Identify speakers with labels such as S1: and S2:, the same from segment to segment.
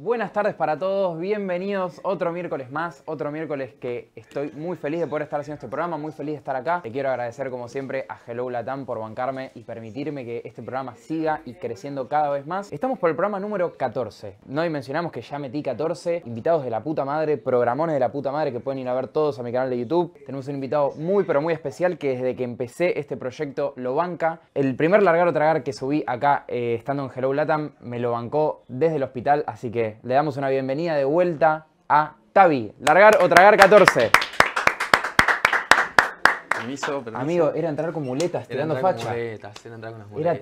S1: Buenas tardes para todos, bienvenidos otro miércoles más, otro miércoles que estoy muy feliz de poder estar haciendo este programa, muy feliz de estar acá. Te quiero agradecer como siempre a Hello Latam por bancarme y permitirme que este programa siga y creciendo cada vez más. Estamos por el programa número 14, no mencionamos que ya metí 14 invitados de la puta madre, programones de la puta madre que pueden ir a ver todos a mi canal de YouTube. Tenemos un invitado muy pero muy especial que desde que empecé este proyecto lo banca. El primer largar o tragar que subí acá eh, estando en Hello Latam me lo bancó desde el hospital, así que le damos una bienvenida de vuelta a Tavi. Largar o tragar 14. Amigo, era entrar con muletas, tirando facha. era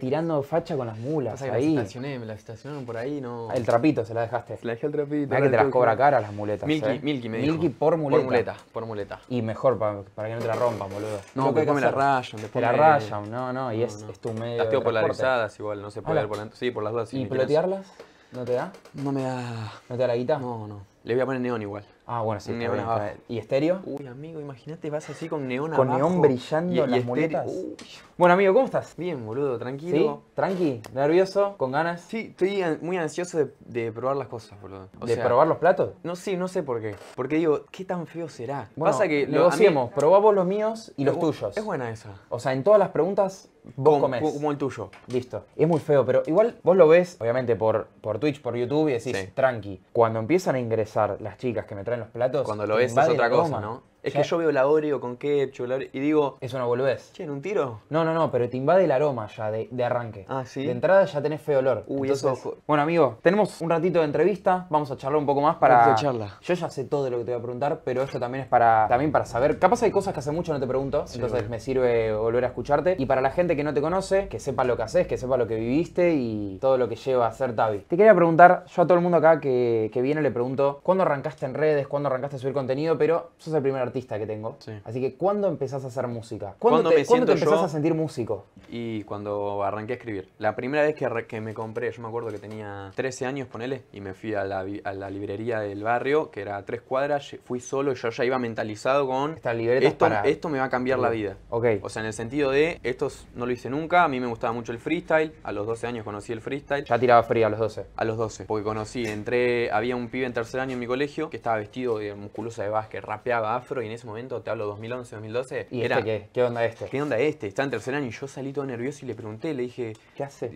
S1: tirando facha con las mulas. ahí. Las estacioné, me las estacionaron por ahí, no. Ah, el trapito se la dejaste. la dejé el trapito. Mirá que te las cobra cara las muletas. Milky, eh. Milky me dijo. Milky por muleta. Por muleta, Y mejor para, que no te la rompan, boludo. No, porque me la rayan, después. la rayan, no, no, y es, es, tu medio. Las tengo polarizadas igual, no sé puede por dentro Sí, por las dos ¿Y pelotearlas? ¿No te da? No me da. ¿No te da la guita? No, no. Le voy a poner neón igual. Ah, bueno, sí. Neón ¿Y estéreo? Uy, amigo, imagínate, vas así con neón Con neón brillando las muletas. Bueno, amigo, ¿cómo estás? Bien, boludo, tranquilo. ¿Sí? ¿Tranqui? ¿Nervioso? ¿Con ganas? Sí, estoy muy ansioso de, probar las cosas, boludo. ¿De probar los platos? No, sí, no sé por qué. Porque digo, ¿qué tan feo será? Bueno, Pasa que... lo, hacemos probamos los míos y los tuyos. Es buena esa. O sea, en todas las preguntas vos como, Como el tuyo. Listo. Es muy feo, pero igual vos lo ves, obviamente, por, por Twitch, por YouTube y decís, tranqui. Cuando empiezan a ingresar las chicas que me traen los platos, cuando lo ves es otra cosa, ¿no? Es que yo veo la Oreo con ketchup la y digo... Eso no volvés. Che, ¿en un tiro? No, no, no, pero te invade el aroma ya de, arranque. Ah, sí. De entrada ya tenés feo olor. Uy, eso... Bueno, amigo, tenemos un ratito de entrevista. Vamos a charlar un poco más para... Yo ya sé todo lo que te voy a preguntar, pero esto también es para, también para saber. Capaz hay cosas que hace mucho no te pregunto, entonces me sirve volver a escucharte. Y para la gente que no te conoce, que sepa lo que haces, que sepa lo que viviste y todo lo que lleva a ser Tavi. Te quería preguntar, yo a todo el mundo acá que, viene le pregunto, ¿cuándo arrancaste en redes? ¿Cuándo arrancaste a subir contenido? Pero sos el primer artista que tengo. Así que, ¿cuándo empezás a hacer música? ¿Cuándo, te, empezás a sentir músico? Y cuando arranqué a escribir. La primera vez que, me compré, yo me acuerdo que tenía 13 años, ponele, y me fui a la, librería del barrio, que era a tres cuadras, fui solo y yo ya iba mentalizado con... Esta libreta esto, para... esto me va a cambiar la vida. Ok. O sea, en el sentido de, esto no lo hice nunca, a mí me gustaba mucho el freestyle, a los 12 años conocí el freestyle. Ya tiraba frío a los 12. A los 12, porque conocí, entré, había un pibe en tercer año en mi colegio que estaba vestido de musculosa de que rapeaba afro y en ese momento, te hablo 2011, 2012. ¿Y era, este qué? ¿Qué onda este? ¿Qué onda este? Estaba en tercer año y yo salí todo nervioso y le pregunté, le dije. ¿Qué haces,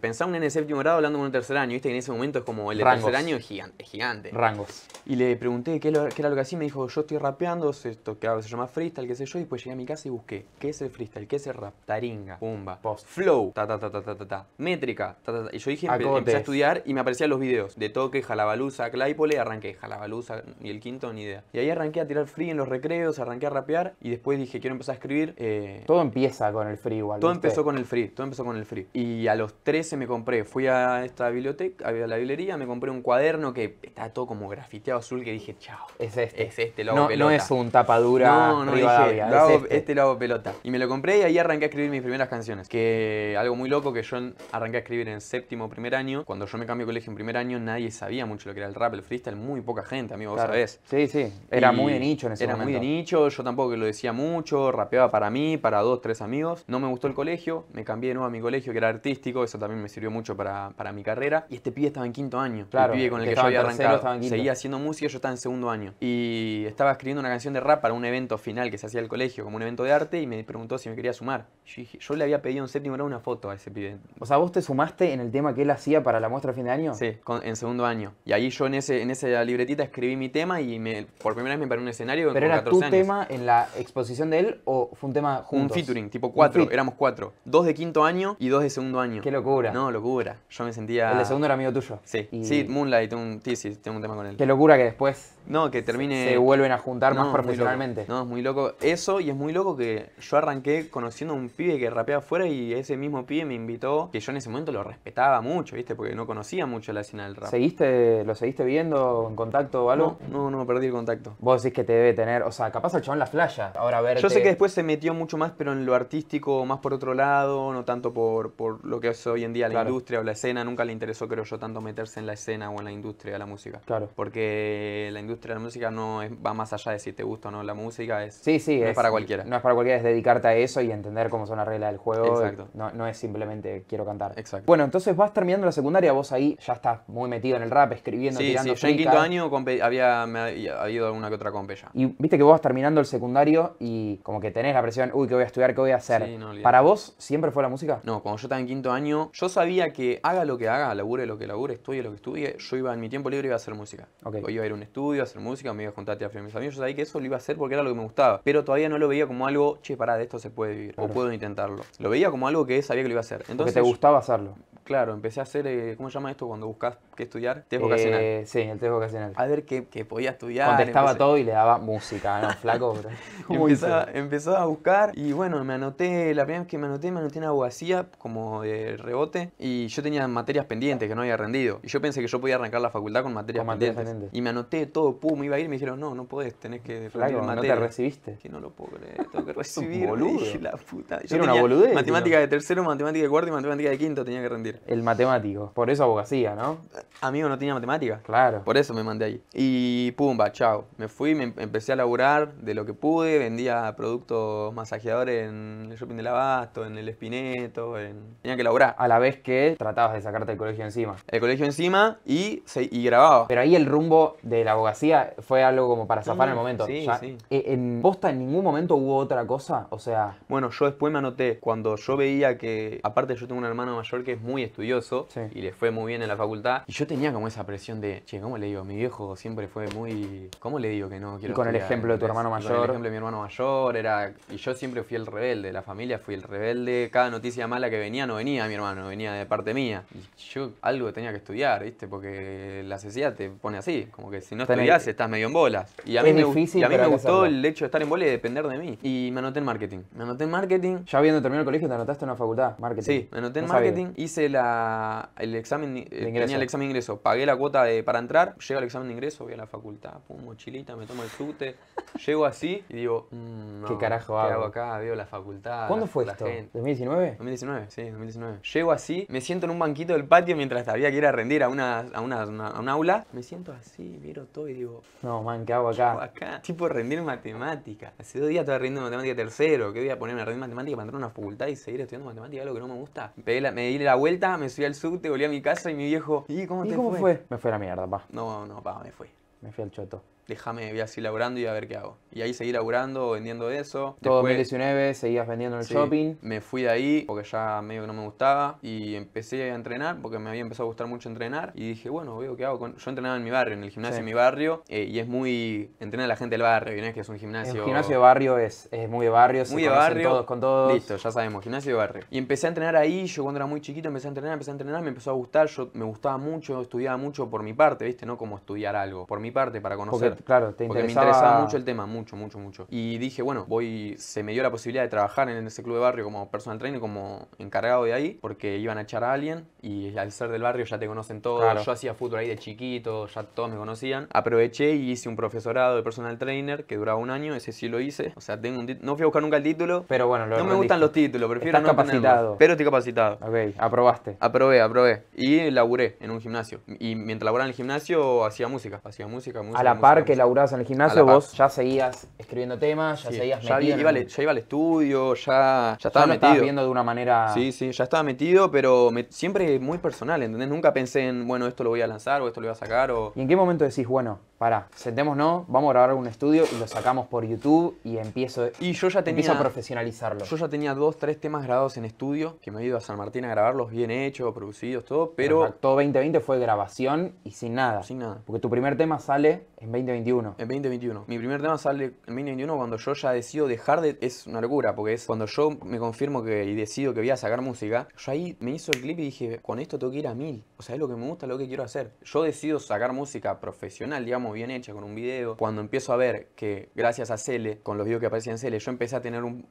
S1: Pensaba un en el séptimo grado hablando con un tercer año, ¿viste? Y en ese momento es como el de tercer año es gigante, gigante. Rangos. Y le pregunté qué, era lo que hacía y me dijo, yo estoy rapeando, esto que se llama freestyle, qué sé yo. Y pues llegué a mi casa y busqué, ¿qué es el freestyle? ¿Qué es el rap? Taringa, pumba, post, flow, ta ta ta ta métrica, Y yo dije, empecé a estudiar y me aparecían los videos de toque, jalabaluza, claipole. arranqué jalabaluza y el quinto, ni idea. Y ahí arranqué a tirar free en los recreos, arranqué a rapear y después dije, quiero empezar a escribir. Eh, todo empieza con el free igual. Todo empezó con el free, todo empezó con el free. Y a los 13 me compré, fui a esta biblioteca, a la librería, me compré un cuaderno que estaba todo como grafiteado azul que dije, chao. Es este. Es este, no, pelota. No es un tapadura. No, no, es este. este lado pelota. Y me lo compré y ahí arranqué a escribir mis primeras canciones. Que algo muy loco que yo arranqué a escribir en séptimo primer año. Cuando yo me cambié de colegio en primer año, nadie sabía mucho lo que era el rap, el freestyle, muy poca gente, amigo, vos sabés. Sí, sí. Era muy en era muy de nicho, yo tampoco lo decía mucho, rapeaba para mí, para dos, tres amigos. No me gustó el colegio, me cambié de nuevo a mi colegio que era artístico, eso también me sirvió mucho para, para mi carrera. Y este pibe estaba en quinto año, claro, el pibe con el que, yo había arrancado. Seguía haciendo música, yo estaba en segundo año. Y estaba escribiendo una canción de rap para un evento final que se hacía el colegio, como un evento de arte, y me preguntó si me quería sumar. Yo, le había pedido en séptimo grado una foto a ese pibe. O sea, vos te sumaste en el tema que él hacía para la muestra de fin de año? Sí, en segundo año. Y ahí yo en, ese, en esa libretita escribí mi tema y por primera vez me paré un pero era tu tema en la exposición de él o fue un tema juntos? Un featuring, tipo cuatro, éramos cuatro. Dos de quinto año y dos de segundo año. Qué locura. No, locura. Yo me sentía... El de segundo era amigo tuyo. Sí, sí, Moonlight, tengo un, tengo un tema con él. Qué locura que después...
S2: No, que termine... Se vuelven a juntar más profesionalmente.
S1: No, es muy loco. Eso y es muy loco que yo arranqué conociendo a un pibe que rapeaba afuera y ese mismo pibe me invitó, que yo en ese momento lo respetaba mucho, ¿viste? Porque no conocía mucho la escena del rap. ¿Seguiste, lo seguiste viendo en contacto o algo? No, no, no perdí el contacto. Vos decís que te debe tener, o sea, capaz el chabón la flaya. Ahora ver. Yo sé que después se metió mucho más, pero en lo artístico, más por otro lado, no tanto por, por lo que es hoy en día la industria o la escena. Nunca le interesó, creo yo, tanto meterse en la escena o en la industria de la música. Claro. Porque la industria de la música no es, va más allá de si te gusta o no la música. Es, sí, sí. No es, para cualquiera. No es para cualquiera, es dedicarte a eso y entender cómo son las reglas del juego. Exacto. No, es simplemente quiero cantar. Exacto. Bueno, entonces vas terminando la secundaria, vos ahí ya estás muy metido en el rap, escribiendo, tirando. Sí, yo en quinto año había, me había ido alguna que otra competencia y viste que vos terminando el secundario y como que tenés la presión, uy, que voy a estudiar? ¿Qué voy a hacer? ¿Para vos siempre fue la música? No, cuando yo estaba en quinto año, yo sabía que haga lo que haga, labure lo que labure, estudie lo que estudie, yo iba en mi tiempo libre iba a hacer música. ok O iba a ir a un estudio, a hacer música, me iba a juntar a mis amigos, yo sabía que eso lo iba a hacer porque era lo que me gustaba. Pero todavía no lo veía como algo, che, pará, de esto se puede vivir, o puedo intentarlo. Lo veía como algo que sabía que lo iba a hacer. Entonces, te gustaba hacerlo. Claro, empecé a hacer, eh, ¿cómo se llama esto? Cuando buscas qué estudiar, test eh, vocacional. sí, el test vocacional. A ver qué, podía estudiar. Contestaba todo y le daba música, ¿no? Flaco, Empezó a buscar y bueno, me anoté, la primera vez que me anoté, me anoté en abogacía como de rebote y yo tenía materias pendientes que no había rendido. Y yo pensé que yo podía arrancar la facultad con materias, pendientes. Y me anoté todo, pum, iba a ir y me dijeron, no, no podés, tenés que Flaco, no te recibiste. Que no lo puedo tengo que recibir. boludo. la puta. Era una boludez. Matemática de tercero, matemática de cuarto y matemática de quinto tenía que rendir. El matemático. Por eso abogacía, ¿no? Amigo, no tenía matemáticas. Claro. Por eso me mandé ahí. Y pumba, chao. Me fui, me em-, empecé a laburar de lo que pude. Vendía productos masajeadores en el shopping del Abasto, en el Espineto. Tenía que laburar. A la vez que tratabas de sacarte el colegio encima. El colegio encima y, se, y grababa. Pero ahí el rumbo de la abogacía fue algo como para zafar en el mm, momento. Sí, sí. Eh, ¿En posta en ningún momento hubo otra cosa? O sea. Bueno, yo después me anoté. Cuando yo veía que. Aparte, yo tengo un hermano mayor que es muy estudioso y le fue muy bien en la facultad. Y yo tenía como esa presión de, che, ¿cómo le digo? Mi viejo siempre fue muy. ¿Cómo le digo que no con el ejemplo de tu hermano mayor. Con el ejemplo de mi hermano mayor, era. Y yo siempre fui el rebelde, la familia fui el rebelde. Cada noticia mala que venía no venía mi hermano, venía de parte mía. Y yo algo tenía que estudiar, ¿viste? Porque la sociedad te pone así, como que si no estudias estás medio en bolas. Y a mí, me, a mí me gustó el hecho de estar en bola y depender de mí. Y me anoté en marketing. Me anoté en marketing. Ya habiendo terminado el colegio, te anotaste en una facultad, marketing. Sí, me anoté en marketing, hice el examen, tenía el examen de ingreso, pagué la cuota de, para entrar, llego al examen de ingreso, voy a la facultad, pongo mochilita, me tomo el subte, llego así y digo, mm, ¿qué carajo hago? acá? Veo la facultad. ¿Cuándo fue esto? ¿2019? 2019, sí, 2019. Llego así, me siento en un banquito del patio mientras todavía quiero rendir a una, a una, a un aula, me siento así, miro todo y digo, no, man, ¿qué hago acá? Tipo rendir matemática. Hace dos días estaba rendiendo matemática tercero, ¿Qué voy a ponerme a rendir matemática para entrar a una facultad y seguir estudiando matemática, algo que no me gusta. me di la vuelta me subí al subte, volví a mi casa y mi viejo, ¿y cómo te fue? fue? Me fue a la mierda, pa. No, no, pa, me fui. Me fui al choto déjame, voy a seguir laburando y a ver qué hago. Y ahí seguí laburando, vendiendo eso. Todo 2019 seguías vendiendo en el shopping. Me fui de ahí porque ya medio que no me gustaba y empecé a entrenar porque me había empezado a gustar mucho entrenar y dije, bueno, veo qué hago. Yo entrenaba en mi barrio, en el gimnasio de mi barrio eh, y es muy... Entrena la gente del barrio, vienes que es un gimnasio... El gimnasio de barrio es, es muy de barrio, muy de barrio. todos con todos. Listo, ya sabemos, gimnasio de barrio. Y empecé a entrenar ahí, yo cuando era muy chiquito empecé a entrenar, empecé a entrenar, me empezó a gustar, yo me gustaba mucho, estudiaba mucho por mi parte, ¿viste? No como estudiar algo, por mi parte, para conocer Claro, te interesaba... Porque me interesaba mucho el tema, mucho, mucho, mucho. Y dije, bueno, voy, se me dio la posibilidad de trabajar en ese club de barrio como personal trainer, como encargado de ahí, porque iban a echar a alguien y al ser del barrio ya te conocen todos. Yo hacía fútbol ahí de chiquito, ya todos me conocían. Aproveché y hice un profesorado de personal trainer que duraba un año, ese sí lo hice. O sea, tengo no fui a buscar nunca el título. Pero bueno, No me gustan los títulos, prefiero Estás capacitado. pero estoy capacitado. Ok, aprobaste. Aprobé, aprobé. Y laburé en un gimnasio. Y mientras laburaba en el gimnasio hacía música, hacía música, A la que laburabas en el gimnasio, vos ya seguías escribiendo temas, ya seguías ya Iba, ya iba al estudio, ya, ya estaba ya metido. viendo de una manera. Sí, sí, ya estaba metido, pero siempre muy personal, ¿entendés? Nunca pensé en, bueno, esto lo voy a lanzar o esto lo voy a sacar. O... ¿Y en qué momento decís, bueno, pará, sentémonos, vamos a grabar un estudio y lo sacamos por YouTube y empiezo, y yo ya tenía, a profesionalizarlo? Yo ya tenía dos, tres temas grabados en estudio, que me he ido a San Martín a grabarlos bien hechos, producidos, todo, pero. Todo 2020 fue grabación y sin nada. Sin nada. Porque tu primer tema sale en 2021. En 2021. Mi primer tema sale en 2021 cuando yo ya decido dejar de... Es una locura, porque es cuando yo me confirmo que y decido que voy a sacar música. Yo ahí me hizo el clip y dije, con esto tengo que ir a mil. O sea, es lo que me gusta, lo que quiero hacer. Yo decido sacar música profesional, digamos, bien hecha, con un video. Cuando empiezo a ver que gracias a Cele, con los videos que aparecían en Cele, yo empecé a tener un,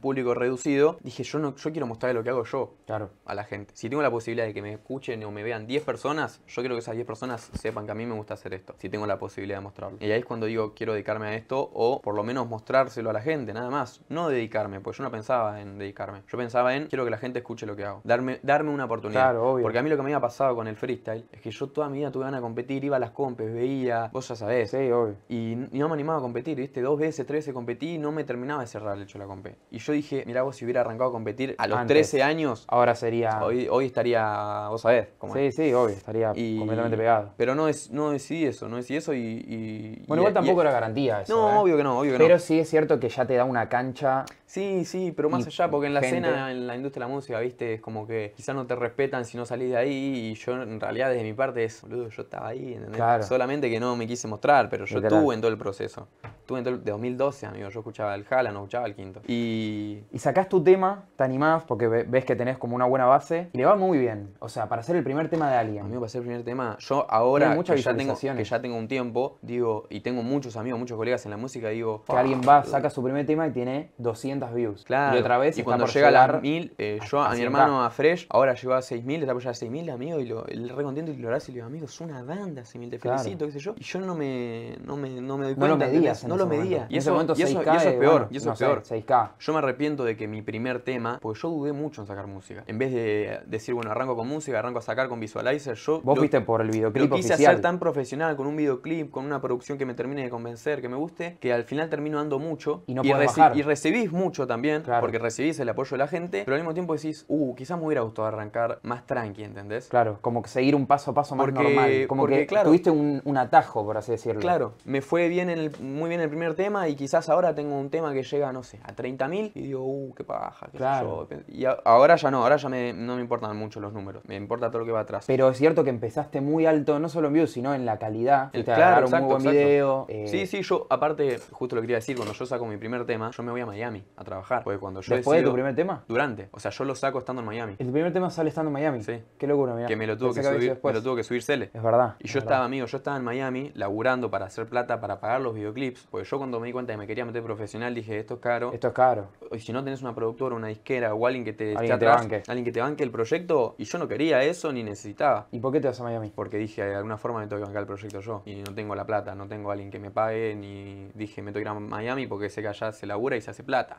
S1: público reducido, dije, yo, no, yo quiero mostrar lo que hago yo claro. a la gente. Si tengo la posibilidad de que me escuchen o me vean 10 personas, yo quiero que esas 10 personas sepan que a mí me gusta hacer esto. Si tengo la posibilidad de mostrarlo. Y ahí es cuando digo, quiero dedicarme a esto o por lo menos mostrárselo a la gente, nada más. No dedicarme, pues yo no pensaba en dedicarme. Yo pensaba en, quiero que la gente escuche lo que hago. Darme, darme una oportunidad. Porque a mí lo que me había pasado con el freestyle es que yo toda mi vida tuve ganas de competir, iba a las compes, veía, vos ya sabés. Sí, obvio. Y, no me animaba a competir, viste, dos veces, tres veces competí y no me terminaba de cerrar el hecho de la compé Y yo dije, mira vos si hubiera arrancado a competir a los 13 años. Ahora sería... Hoy, hoy estaría, vos sabés. como sí, sí, obvio, estaría completamente pegado. Pero no, es, no decidí eso, no decidí eso y. y bueno, igual tampoco era garantía eso. No, ¿eh? obvio que no, no. Pero sí es cierto que ya te da una cancha Sí, sí, pero más allá, porque en la escena, en la industria de la música, viste, es como que quizás no te respetan si no salís de ahí y yo en realidad desde mi parte es, boludo, yo estaba ahí, ¿entendés? Solamente que no me quise mostrar, pero yo estuve en todo el proceso. Estuve en todo el, de 2012, amigo, yo escuchaba el Jala, no escuchaba el Quinto. Y... sacas sacás tu tema, te animás porque ves que tenés como una buena base y le va muy bien. O sea, para ser el primer tema de alguien. Amigo, para ser el primer tema, yo ahora tengo, que ya tengo un tiempo, digo, y tengo muchos amigos, muchos colegas en la música, digo... Que alguien va, saca su primer tema y tiene 200 views. Claro. Y otra vez, y cuando llega a las 1000, eh, yo a, mi hermano, a Fresh, ahora llegó a 6000, está por a 6000, amigo, y lo, él re contento y lo harás y le digo, amigo, es una banda, 6000, mil te felicito, qué sé yo. Y yo no me, no me, no me doy cuenta. No lo medías. No lo medía. Y, eso, momento 6K y eso es peor. y eso es peor. k Yo me arrepiento de que mi primer tema, porque yo dudé mucho en sacar música. En vez de decir, bueno, arranco con música, arranco a sacar con Visualizer, yo. Vos viste por el videoclip. Lo quise oficial. hacer tan profesional con un videoclip, con una producción que me termine de convencer, que me guste, que al final termino dando mucho. Y no y, y recibís mucho mucho también, porque recibís el apoyo de la gente, pero al mismo tiempo decís, uh, quizás me hubiera gustado arrancar más tranqui, ¿entendés? Claro, como que seguir un paso a paso más normal. Como que tuviste un, atajo, por así decirlo. Claro, me fue bien el, muy bien el primer tema y quizás ahora tengo un tema que llega, no sé, a 30.000 y digo, uh, qué paja, qué claro. Y ahora ya no, ahora ya no me importan mucho los números, me importa todo lo que va atrás. Pero es cierto que empezaste muy alto, no solo en views, sino en la calidad. El, eh, claro, un exacto, eh. Sí, sí, yo aparte, justo lo quería decir, cuando yo saco mi primer tema, yo me voy a Miami a trabajar. cuando yo ¿Después de tu primer tema? Durante. O sea, yo lo saco estando en Miami. ¿El primer tema sale estando en Miami? Sí. Qué locura, mira. Que me lo tuvo, que, subir, me lo tuvo que subir Cele. Es verdad. Y yo estaba, amigo, yo estaba en Miami laburando para hacer plata, para pagar los videoclips. Porque yo cuando me di cuenta que me quería meter profesional, dije, esto es caro. Esto es caro. Y si no tenés una productora, una disquera o alguien que te, alguien banque. Alguien que te banque el proyecto. Y yo no quería eso ni necesitaba. ¿Y por qué te vas a Miami? Porque dije, de alguna forma me tengo que bancar el proyecto yo. Y no tengo la plata, no tengo alguien que me pague, ni dije, me tengo que ir a Miami porque sé que allá se labura y se hace plata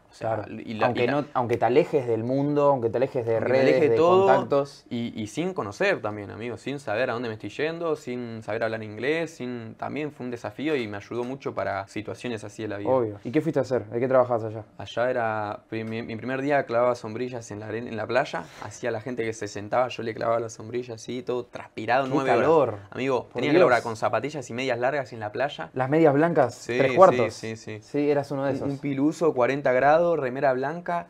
S1: aunque, aunque te alejes del mundo, aunque te alejes de redes, de contactos. Y, sin conocer también, amigo, sin saber a dónde me estoy yendo, sin saber hablar inglés, sin también fue un desafío y me ayudó mucho para situaciones así de la vida. Obvio. ¿Y qué fuiste a hacer? ¿De qué trabajabas allá? Allá era, mi, primer día clavaba sombrillas en la, en la playa, hacía la gente que se sentaba, yo le clavaba las sombrillas así, todo transpirado, nueve calor. Amigo, tenía que calor con zapatillas y medias largas en la playa. Las medias blancas, sí, tres cuartos. Sí, sí, sí. Sí, eras uno de esos. un piluso, 40 grados remera blanca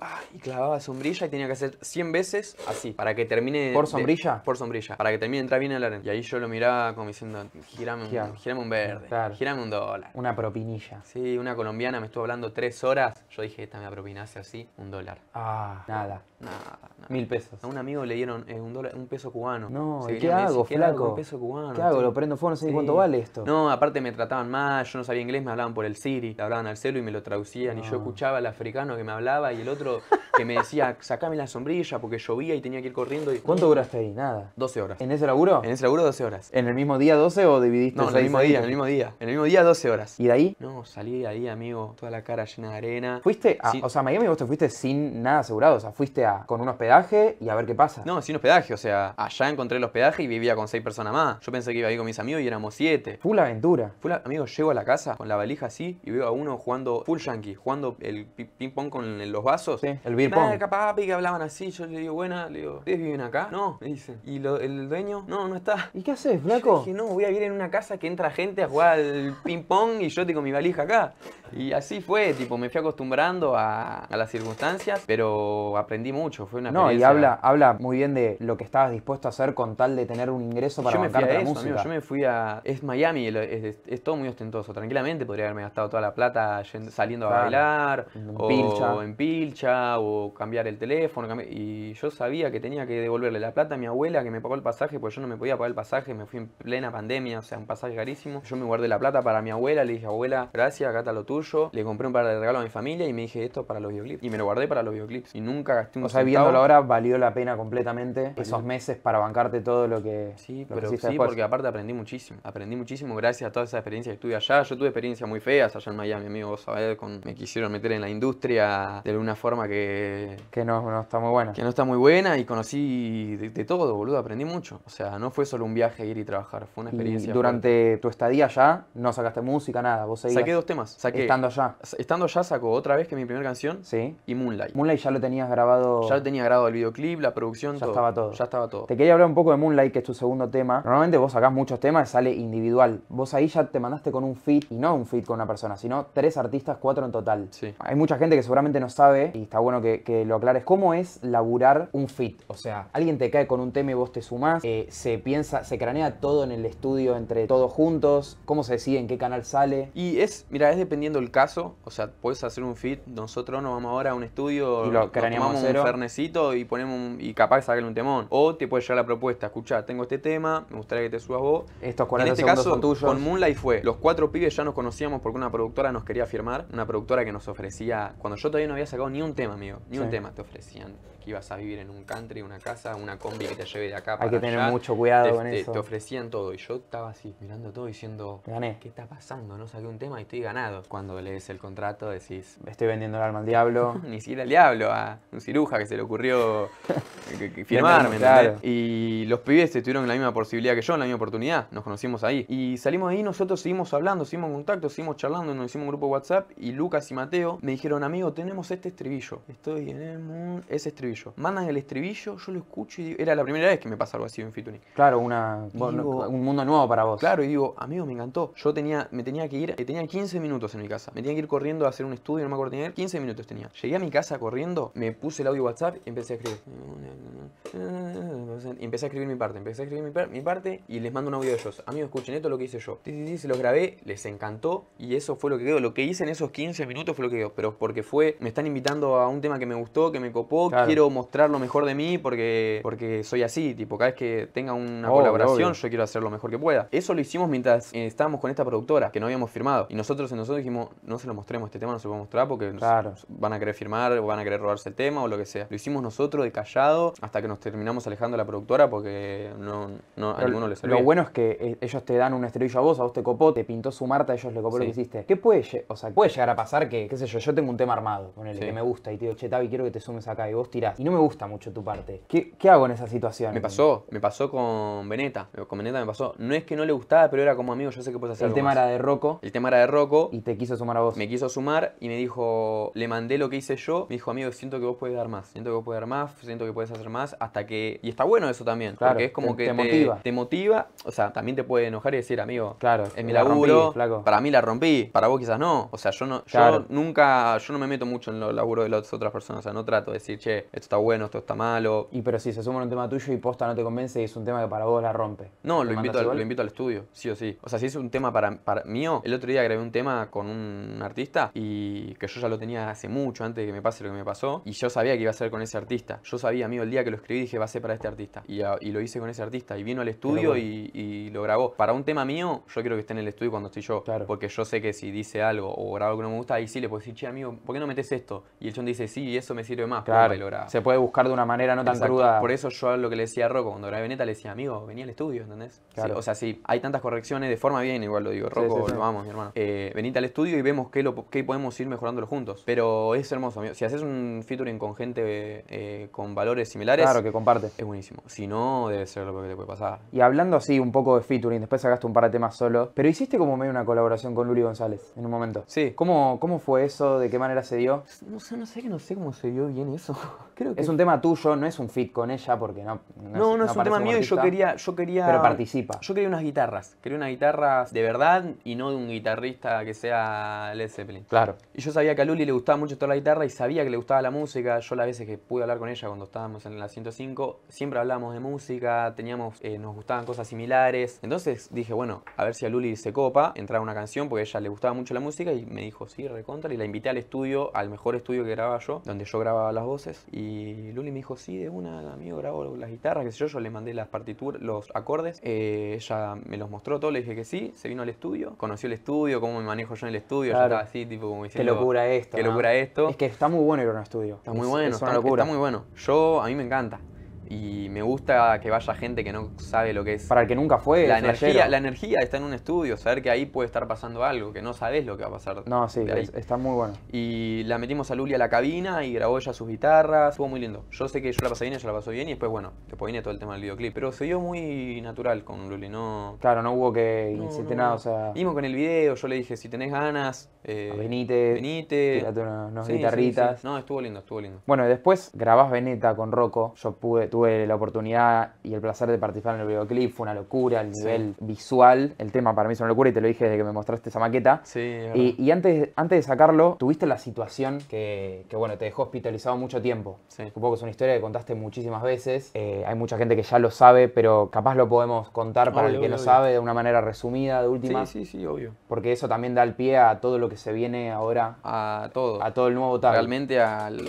S1: Ah, y clavaba sombrilla y tenía que hacer 100 veces así, para que termine... ¿Por sombrilla? por sombrilla, para que termine de entrar bien la arena. Y ahí yo lo miraba como diciendo, girame un, un verde, girame un dólar. Una propinilla. Sí, una colombiana me estuvo hablando tres horas. Yo dije, esta me la así, un dólar. Ah, nada. Nada, Mil pesos. A un amigo le dieron eh, un, dólar, un peso cubano. No, qué hago, flaco? peso cubano? ¿Qué hago? Lo prendo fuego, no sé cuánto vale esto. No, aparte me trataban mal, yo no sabía inglés, me hablaban por el Siri, me hablaban al celu y me lo traducían. Y yo escuchaba al africano que me hablaba y el otro que me decía, sacame la sombrilla porque llovía y tenía que ir corriendo. Y... ¿Cuánto duraste ahí? Nada. 12 horas. ¿En ese laburo? En ese laburo 12 horas. ¿En el mismo día 12 o dividiste? No, en el mismo día, en el mismo día. En el mismo día 12 horas. ¿Y de ahí? No, salí de ahí, amigo, toda la cara llena de arena. ¿Fuiste? A, O sea, Miami vos te fuiste sin nada asegurado, o sea, fuiste a, con un hospedaje y a ver qué pasa. No, sin hospedaje, o sea, allá encontré el hospedaje y vivía con seis personas más. Yo pensé que iba a ir con mis amigos y éramos siete. Full aventura. Full, amigo, llego a la casa con la valija así y veo a uno jugando full yankee, jugando el ping pong con el los vasos. el beer pong. papi, que hablaban así. Yo le digo, buena, le digo, ¿ustedes viven acá? No, me dice. ¿Y lo, el dueño? No, no está. ¿Y qué haces, flaco? Yo dije, no, voy a vivir en una casa que entra gente a jugar al ping pong y yo tengo mi valija acá. Y así fue, tipo, me fui acostumbrando a, las circunstancias, pero aprendí mucho, fue una No, y habla, habla muy bien de lo que estabas dispuesto a hacer con tal de tener un ingreso para yo me fui a... Es Miami, es, todo muy ostentoso. Tranquilamente podría haberme gastado toda la plata saliendo a bailar, o en pilcha, o cambiar el teléfono. Y yo sabía que tenía que devolverle la plata a mi abuela que me pagó el pasaje, porque yo no me podía pagar el pasaje, me fui en plena pandemia, o sea, un pasaje carísimo. Yo me guardé la plata para mi abuela, le dije, abuela, gracias, acá está lo tuyo le compré un par de regalos a mi familia y me dije esto para los videoclips. Y me lo guardé para los videoclips. Y nunca gasté un O viéndolo ahora, valió la pena completamente esos meses para bancarte todo lo que. Sí, pero sí, porque aparte aprendí muchísimo. Aprendí muchísimo gracias a toda esa experiencia que estuve allá. Yo tuve experiencias muy feas allá en Miami, amigo. Vos sabés, con, me quisieron meter en la industria de alguna forma que. Que no, está muy buena. Que no está muy buena y conocí de, todo, boludo. Aprendí mucho. O sea, no fue solo un viaje, ir y trabajar. Fue una experiencia. durante tu estadía allá, no sacaste música, nada. Vos Saqué dos temas. Saqué Estando ya. Estando ya sacó otra vez que mi primera canción. Sí. Y Moonlight. Moonlight ya lo tenías grabado. Ya lo tenía grabado el videoclip, la producción, ya estaba todo. Ya estaba todo. Te quería hablar un poco de Moonlight, que es tu segundo tema. Normalmente vos sacás muchos temas, sale individual. Vos ahí ya te mandaste con un feed, y no un feed con una persona, sino tres artistas, cuatro en total. Sí. Hay mucha gente que seguramente no sabe, y está bueno que, lo aclares, cómo es laburar un feed. O sea, alguien te cae con un tema y vos te sumás, eh, se piensa, se cranea todo en el estudio entre todos juntos, cómo se decide en qué canal sale. Y es, mira, es dependiendo el caso, o sea, puedes hacer un fit, nosotros nos vamos ahora a un estudio, y lo tomamos un fernecito y ponemos y capaz sacarle un temón. O te puede llegar la propuesta, escuchá, tengo este tema, me gustaría que te subas vos. Estos en este caso, Con Moonlight fue, los cuatro pibes ya nos conocíamos porque una productora nos quería firmar, una productora que nos ofrecía, cuando yo todavía no había sacado ni un tema, amigo, ni un tema, te ofrecían ibas a vivir en un country, una casa, una combi que te lleve de acá para Hay que tener mucho cuidado con este, eso. Te ofrecían todo y yo estaba así, mirando todo diciendo, Gané. ¿qué está pasando? No saqué un tema y estoy ganado. Cuando lees el contrato decís, estoy vendiendo el alma al diablo. Ni siquiera al diablo, a un ciruja que se le ocurrió firmarme. Y los pibes estuvieron en la misma posibilidad que yo, en la misma oportunidad. Nos conocimos ahí. Y salimos ahí, nosotros seguimos hablando, seguimos en contacto, seguimos charlando, nos hicimos un grupo WhatsApp y Lucas y Mateo me dijeron, amigo, tenemos este estribillo. Estoy en el mundo. Ese estribillo Mandan el estribillo, yo lo escucho y era la primera vez que me pasa algo así en Fituni. Claro, una, un mundo nuevo para vos. Claro, y digo, amigo, me encantó. Yo tenía, me tenía que ir, eh, tenía 15 minutos en mi casa. Me tenía que ir corriendo a hacer un estudio, no me acuerdo tener, 15 minutos tenía. Llegué a mi casa corriendo, me puse el audio WhatsApp y empecé a escribir. Y empecé a escribir mi parte, empecé a escribir mi, parte y les mando un audio de ellos. Amigos, escuchen, esto es lo que hice yo. Se los grabé, les encantó y eso fue lo que quedó. Lo que hice en esos 15 minutos fue lo que quedó. Pero porque fue, me están invitando a un tema que me gustó, que me copó, quiero mostrar lo mejor de mí porque, porque soy así, tipo, cada vez que tenga una colaboración yo quiero hacer lo mejor que pueda. Eso lo hicimos mientras eh, estábamos con esta productora que no habíamos firmado y nosotros en nosotros dijimos, no se lo mostremos, este tema no se lo podemos mostrar porque van a querer firmar o van a querer robarse el tema o lo que sea. Lo hicimos nosotros de callado hasta que nos terminamos alejando de la productora porque no, no a ninguno le salió Lo bueno es que eh, ellos te dan un estrellillo a vos, a vos te copó, te pintó su Marta, ellos le copó lo que hiciste. ¿Qué puede, o sea, puede llegar a pasar que, qué sé yo, yo tengo un tema armado con el que me gusta y te digo, che, Tavi, quiero que te sumes acá y vos tiras y no me gusta mucho tu parte. ¿Qué, hago en esa situación? Me pasó, me pasó con Veneta. Con Veneta me pasó. No es que no le gustaba, pero era como amigo, yo sé que puedes hacer. El tema era de Rocco. El tema era de Rocco. Y te quiso sumar a vos. Me quiso sumar y me dijo, le mandé lo que hice yo. Me dijo, amigo, siento que vos puedes dar más. Siento que vos puedes dar más, siento que puedes hacer más. Hasta que. Y está bueno eso también. Claro, porque es como que te, motiva. te motiva. O sea, también te puede enojar y decir, amigo, claro, en mi la laburo. Rompí, Para mí la rompí, para vos quizás no. O sea, yo no, yo nunca, yo no me meto mucho en los laburo de las otras personas. O sea, no trato de decir, che, esto está bueno, esto está malo. Y pero si se suma un tema tuyo y posta no te convence es un tema que para vos la rompe. No, lo invito, al, lo invito al estudio, sí o sí. O sea, si es un tema para, para mío, el otro día grabé un tema con un artista y que yo ya lo tenía hace mucho, antes de que me pase lo que me pasó, y yo sabía que iba a ser con ese artista. Yo sabía, amigo, el día que lo escribí dije, va a ser para este artista. Y, ah, lo hice con ese artista y vino al estudio y, lo grabó. Para un tema mío, yo quiero que esté en el estudio cuando estoy yo, claro. porque yo sé que si dice algo o graba algo que no me gusta, ahí sí le puedo decir, che, amigo, ¿por qué no metes esto? Y el chon dice, sí, eso me sirve más, claro. el se puede buscar de una manera no tan cruda. Por eso yo lo que le decía a Rocco cuando grabé Veneta, le decía, amigo, vení al estudio, ¿entendés? o sea, sí, hay tantas correcciones, de forma bien, igual lo digo, Rocco, vamos, mi hermano. Eh, al estudio y vemos qué, lo, podemos ir mejorándolo juntos. Pero es hermoso, amigo. Si haces un featuring con gente eh, con valores similares. Claro, que comparte. Es buenísimo. Si no, debe ser lo que te puede pasar. Y hablando así un poco de featuring, después sacaste un par de temas solo, pero hiciste como medio una colaboración con Luli González en un momento. Sí. ¿Cómo, cómo fue eso? ¿De qué manera se dio? No sé, no sé, que no sé cómo se dio bien eso es un tema tuyo, no es un fit con ella porque no. No, no, es, un tema mío y yo quería, yo quería. Pero participa. Yo quería unas guitarras. Quería unas guitarras de verdad y no de un guitarrista que sea Led Zeppelin. Claro. Y yo sabía que a Luli le gustaba mucho toda la guitarra y sabía que le gustaba la música. Yo las veces que pude hablar con ella cuando estábamos en la 105, siempre hablábamos de música, teníamos, eh, nos gustaban cosas similares. Entonces dije, bueno, a ver si a Luli se copa, entrar a una canción porque ella le gustaba mucho la música y me dijo, sí, recontra. Y la invité al estudio, al mejor estudio que grababa yo, donde yo grababa las voces. Y Luli me dijo, sí, de una, amigo, grabó las guitarras, que sé yo, yo le mandé las partituras, los acordes, eh, ella me los mostró todo, le dije que sí, se vino al estudio, conoció el estudio, cómo me manejo yo en el estudio, yo estaba así, tipo como diciendo... Qué locura esto. Qué locura esto. Es que está muy bueno ir a un estudio. Está muy bueno, está, locura. está muy bueno. Yo, a mí me encanta y me gusta que vaya gente que no sabe lo que es. Para el que nunca fue. La, energía, la energía está en un estudio, saber que ahí puede estar pasando algo, que no sabes lo que va a pasar. No, sí, está muy bueno. Y la metimos a Luli a la cabina y grabó ella sus guitarras, estuvo muy lindo. Yo sé que yo la pasé bien, ella la pasó bien y después, bueno, después viene todo el tema del videoclip. Pero se dio muy natural con Luli, ¿no? Claro, no hubo que nada, o sea... Vimos con el video, yo le dije, si tenés ganas, eh, venite, venite. Tírate unas, guitarritas. No, estuvo lindo, estuvo lindo. Bueno, y después grabás Veneta con Rocco, yo pude, tuve la oportunidad y el placer de participar en el videoclip, fue una locura, el nivel visual, el tema para mí es una locura y te lo dije desde que me mostraste esa maqueta. Sí, y, antes, antes de sacarlo, tuviste la situación que, bueno, te dejó hospitalizado mucho tiempo. Sí. Supongo que es una historia que contaste muchísimas veces, eh, hay mucha gente que ya lo sabe, pero capaz lo podemos contar para el que no lo sabe de una manera resumida, de última. Sí, sí, sí, obvio. Porque eso también da el pie a todo lo que se viene ahora. A todo. A todo el nuevo tal. Realmente al,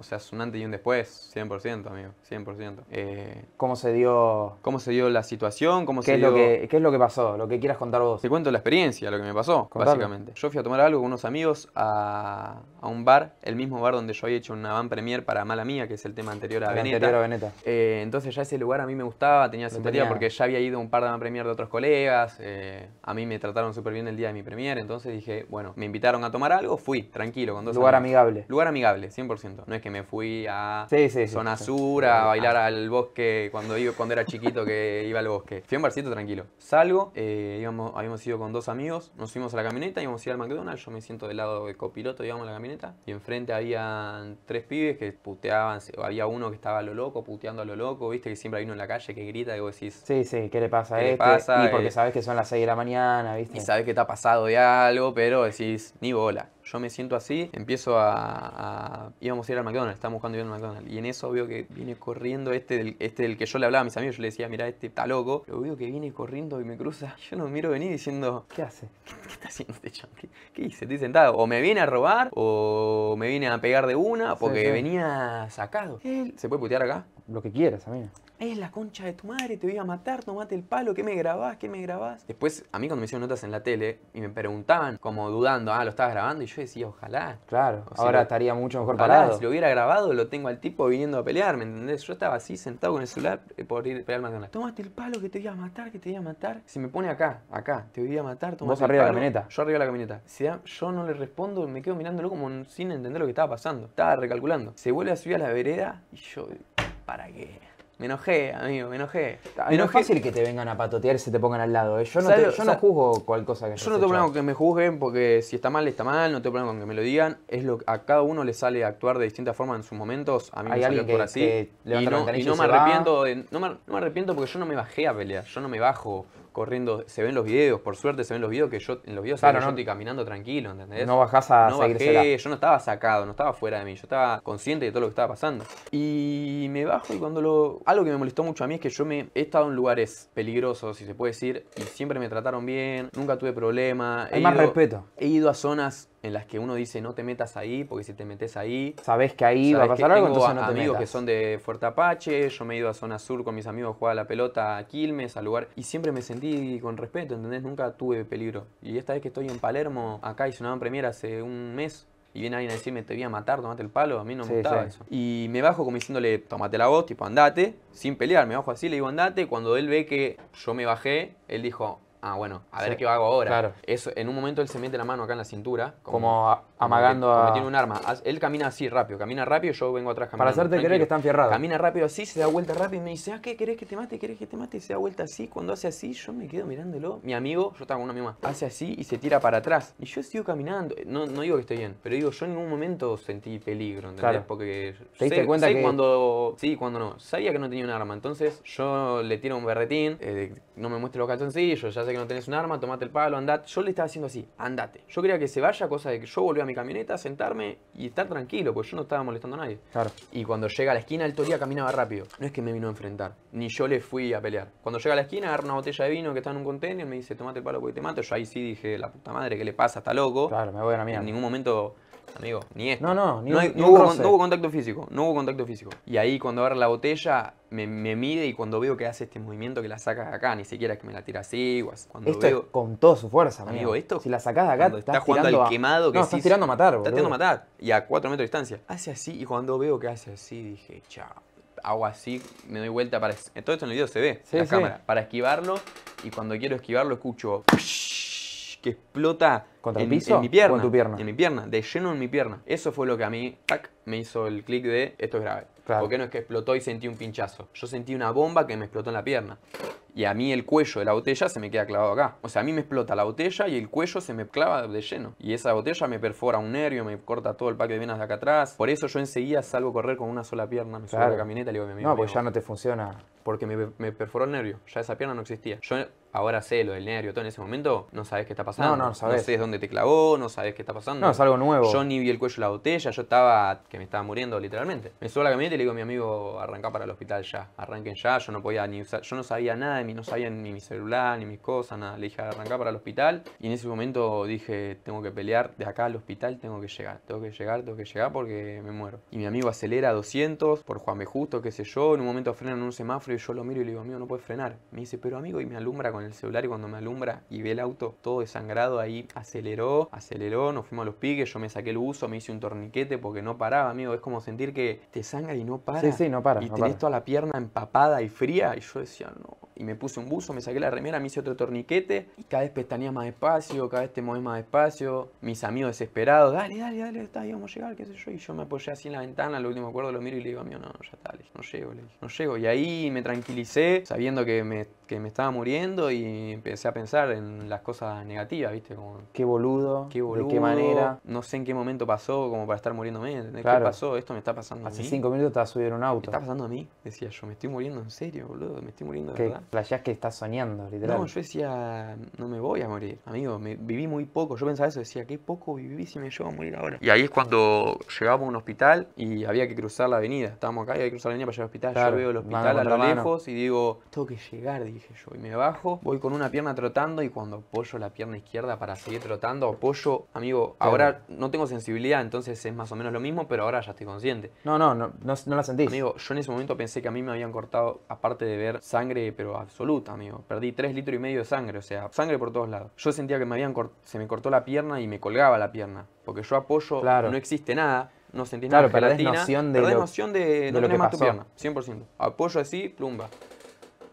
S1: o sea, es un antes y un después, 100%, amigo, 100%. Eh, ¿Cómo se dio? ¿Cómo se dio la situación? ¿Qué es Lo que, es lo que pasó? Lo que quieras contar vos. Te cuento la experiencia, lo que me pasó, básicamente. Yo fui a tomar algo con unos amigos a, un bar, el mismo bar donde yo había hecho una van premier para Mala Mía, que es el tema anterior a Veneta. Veneta. Eh, entonces ya ese lugar a mí me gustaba, tenía simpatía porque ya había ido un par de van premier de otros colegas, eh, a mí me trataron súper bien el día de mi premier, entonces dije, bueno, me invitaron a tomar algo, fui, tranquilo, con dos Lugar amigable. Lugar amigable, 100%. No es que me fui a zona sur, a bailar al bosque cuando, iba, cuando era chiquito que iba al bosque. Fui a un barcito tranquilo. Salgo, eh, íbamos, habíamos ido con dos amigos, nos fuimos a la camioneta, íbamos a ir al McDonald's, yo me siento del lado de copiloto, íbamos a la camioneta. Y enfrente habían tres pibes que puteaban, había uno que estaba a lo loco, puteando a lo loco, viste que siempre hay uno en la calle que grita y vos decís... Sí, sí, ¿qué le pasa a este? Pasa, y porque eh, sabes que son las 6 de la mañana, viste. Y sabes que te ha pasado de algo, pero decís, ni bola yo me siento así, empiezo a, íbamos a ir al McDonald's, estamos buscando ir al McDonald's, y en eso veo que viene corriendo este del, este que yo le hablaba a mis amigos, yo le decía, mira, este está loco, lo veo que viene corriendo y me cruza, yo no miro venir diciendo, ¿qué hace? ¿Qué, está haciendo este chanque? ¿Qué, hice? Estoy sentado, o me viene a robar, o me viene a pegar de una, porque venía sacado. ¿Él? ¿Se puede putear acá? lo que quieras, amigo. Es la concha de tu madre, te voy a matar, tomate el palo, ¿qué me grabás? ¿Qué me grabás? Después, a mí cuando me hicieron notas en la tele y me preguntaban, como dudando, ah, lo estabas grabando, y yo decía, ojalá. Claro, ahora estaría mucho mejor parado. Si lo hubiera grabado, lo tengo al tipo viniendo a pelear, ¿me entendés? Yo estaba así sentado con el celular eh, por ir a pelear más Tómate el palo que te voy a matar, que te voy a matar. Si me pone acá, acá, te voy a matar, tomate Vos arriba la camioneta. Yo arriba de la camioneta. Si yo no le respondo, me quedo mirándolo como sin entender lo que estaba pasando. Estaba recalculando. Se vuelve a subir a la vereda y yo ¿para qué? Me enojé, amigo, me enojé. no es fácil que te vengan a patotear y se te pongan al lado. ¿eh? Yo no, juzgo cualquier cosa que Yo no tengo problema con que me juzguen porque si está mal, está mal. No tengo problema con que me lo digan. Es lo A cada uno le sale actuar de distinta forma en sus momentos. A mí me salió por así. Y no, arrepiento no me arrepiento porque yo no me bajé a pelear. Yo no me bajo corriendo, se ven los videos, por suerte se ven los videos que yo en los videos estoy caminando tranquilo, ¿entendés? No bajás a no bajé, yo no estaba sacado, no estaba fuera de mí, yo estaba consciente de todo lo que estaba pasando. Y me bajo y cuando lo algo que me molestó mucho a mí es que yo me he estado en lugares peligrosos, si se puede decir, y siempre me trataron bien, nunca tuve problemas Hay más respeto. He ido a zonas en las que uno dice no te metas ahí, porque si te metes ahí... Sabes que ahí va a pasar algo, tengo entonces no amigos que son de Fuerte Apache, yo me he ido a zona sur con mis amigos a la pelota a Quilmes, al lugar, y siempre me sentí con respeto, ¿entendés? Nunca tuve peligro. Y esta vez que estoy en Palermo, acá hice una premier hace un mes, y viene alguien a decirme te voy a matar, tomate el palo, a mí no me gustaba eso. Y me bajo como diciéndole, tomate la voz, tipo andate, sin pelear, me bajo así, le digo andate, cuando él ve que yo me bajé, él dijo, ah, bueno, a ver qué hago ahora. Claro. Eso, en un momento él se mete la mano acá en la cintura. Como, a amagando a. tiene un arma. Él camina así rápido, camina rápido, Y yo vengo atrás caminando. Para hacerte creer que está enfierrado. Camina rápido así, se da vuelta rápido y me dice, ah, ¿qué querés que te mate? ¿Querés que te mate? se da vuelta así. Cuando hace así, yo me quedo mirándolo. Mi amigo, yo estaba con una misma. hace así y se tira para atrás. Y yo sigo caminando. No, digo que estoy bien, pero digo, yo en ningún momento sentí peligro, Porque. ¿Te diste cuenta Sí, cuando no. Sabía que no tenía un arma. Entonces yo le tiro un berretín, eh, no me muestre los calzoncillos, ya sé que no tenés un arma, tomate el palo, andate. Yo le estaba haciendo así, andate. Yo quería que se vaya, cosa de que yo volví a mi camioneta, sentarme y estar tranquilo, porque yo no estaba molestando a nadie. Y cuando llega a la esquina, el Toría caminaba rápido. No es que me vino a enfrentar, ni yo le fui a pelear. Cuando llega a la esquina, agarra una botella de vino que está en un contenedor, me dice, tomate el palo porque te mato. Yo ahí sí dije, la puta madre, ¿qué le pasa? Está loco. Claro, En ningún momento amigo, ni esto. No, no, ni no, hubo, contacto físico, no hubo contacto físico. Y ahí cuando agarra la botella me, mide y cuando veo que hace este movimiento que la sacas de acá, ni siquiera que me la tira así. Cuando esto veo, es con toda su fuerza, amigo. Esto, si la sacas de acá, estás, jugando al quemado que No, estás tirando a matar, Estás tirando a matar y a 4 metros de distancia. Hace así y cuando veo que hace así dije, chao. Hago así, me doy vuelta para... Todo esto en el video se ve, la cámara. Para esquivarlo y cuando quiero esquivarlo escucho que explota en, mi pierna. mi pierna, de lleno en mi pierna. Eso fue lo que a mí me hizo el clic de esto es grave. Porque no es que explotó y sentí un pinchazo. Yo sentí una bomba que me explotó en la pierna y a mí el cuello de la botella se me queda clavado acá. O sea, a mí me explota la botella y el cuello se me clava de lleno. Y esa botella me perfora un nervio, me corta todo el paquete de venas de acá atrás. Por eso yo enseguida salgo a correr con una sola pierna, me subo a la camioneta y le digo a mi amigo. No, pues ya no te funciona. Porque me, perforó el nervio, ya esa pierna no existía. Yo ahora sé lo del nervio, todo en ese momento no sabes qué está pasando. No, no, sabes. No sabes dónde te clavó, no sabes qué está pasando. No, es algo nuevo. Yo ni vi el cuello de la botella, yo estaba, que me estaba muriendo literalmente. Me subo a la camioneta y le digo a mi amigo, arranca para el hospital ya, arranquen ya, yo no podía ni usar, yo no sabía nada no sabían ni mi celular, ni mis cosas, nada. Le dije, arrancar para el hospital. Y en ese momento dije, tengo que pelear de acá al hospital, tengo que llegar, tengo que llegar, tengo que llegar porque me muero. Y mi amigo acelera a 200 por Juan B. Justo, qué sé yo. En un momento frenan en un semáforo y yo lo miro y le digo, amigo, no puedes frenar. Me dice, pero amigo, y me alumbra con el celular. Y cuando me alumbra y ve el auto todo desangrado ahí, aceleró, aceleró, nos fuimos a los piques. Yo me saqué el buzo, me hice un torniquete porque no paraba, amigo. Es como sentir que te sangra y no para. Sí, sí, no para. Y tenés toda la pierna empapada y fría. Y yo decía, no, y me puse un buzo, me saqué la remera, me hice otro torniquete y cada vez pestañeas más espacio cada vez te mueves más despacio. Mis amigos desesperados, dale, dale, dale, está vamos a llegar, qué sé yo. Y yo me apoyé así en la ventana, lo último acuerdo lo miro y le digo, mí, no, ya está, no llego, le no llego. Y ahí me tranquilicé, sabiendo que me, que me estaba muriendo y empecé a pensar en las cosas negativas, ¿viste? Como, qué boludo, qué de qué manera. No sé en qué momento pasó como para estar muriéndome, ¿Qué pasó? Esto me está pasando Hace a mí. Hace cinco minutos estaba vas en un auto. Me está pasando a mí? Decía yo, me estoy muriendo en serio, boludo, me estoy muriendo de verdad es que estás soñando, literal. No, yo decía, no me voy a morir, amigo, me, viví muy poco. Yo pensaba eso, decía, qué poco viví si me llevo a morir ahora. Y ahí es cuando llegamos a un hospital y había que cruzar la avenida. Estábamos acá y había que cruzar la avenida para llegar al hospital. yo veo el hospital a lo lejos y digo, tengo que llegar, dije yo. Y me bajo, voy con una pierna trotando y cuando apoyo la pierna izquierda para seguir trotando, apoyo, amigo, ahora no tengo sensibilidad, entonces es más o menos lo mismo, pero ahora ya estoy consciente. No, no, no, no, no la sentís. Amigo, yo en ese momento pensé que a mí me habían cortado, aparte de ver sangre, pero absoluta, amigo. Perdí 3 litros y medio de sangre, o sea, sangre por todos lados. Yo sentía que me habían se me cortó la pierna y me colgaba la pierna. Porque yo apoyo, no existe nada, no sentí nada. Claro, noción de. lo, noción de, de no lo que tu pierna, 100%. Apoyo así, plumba.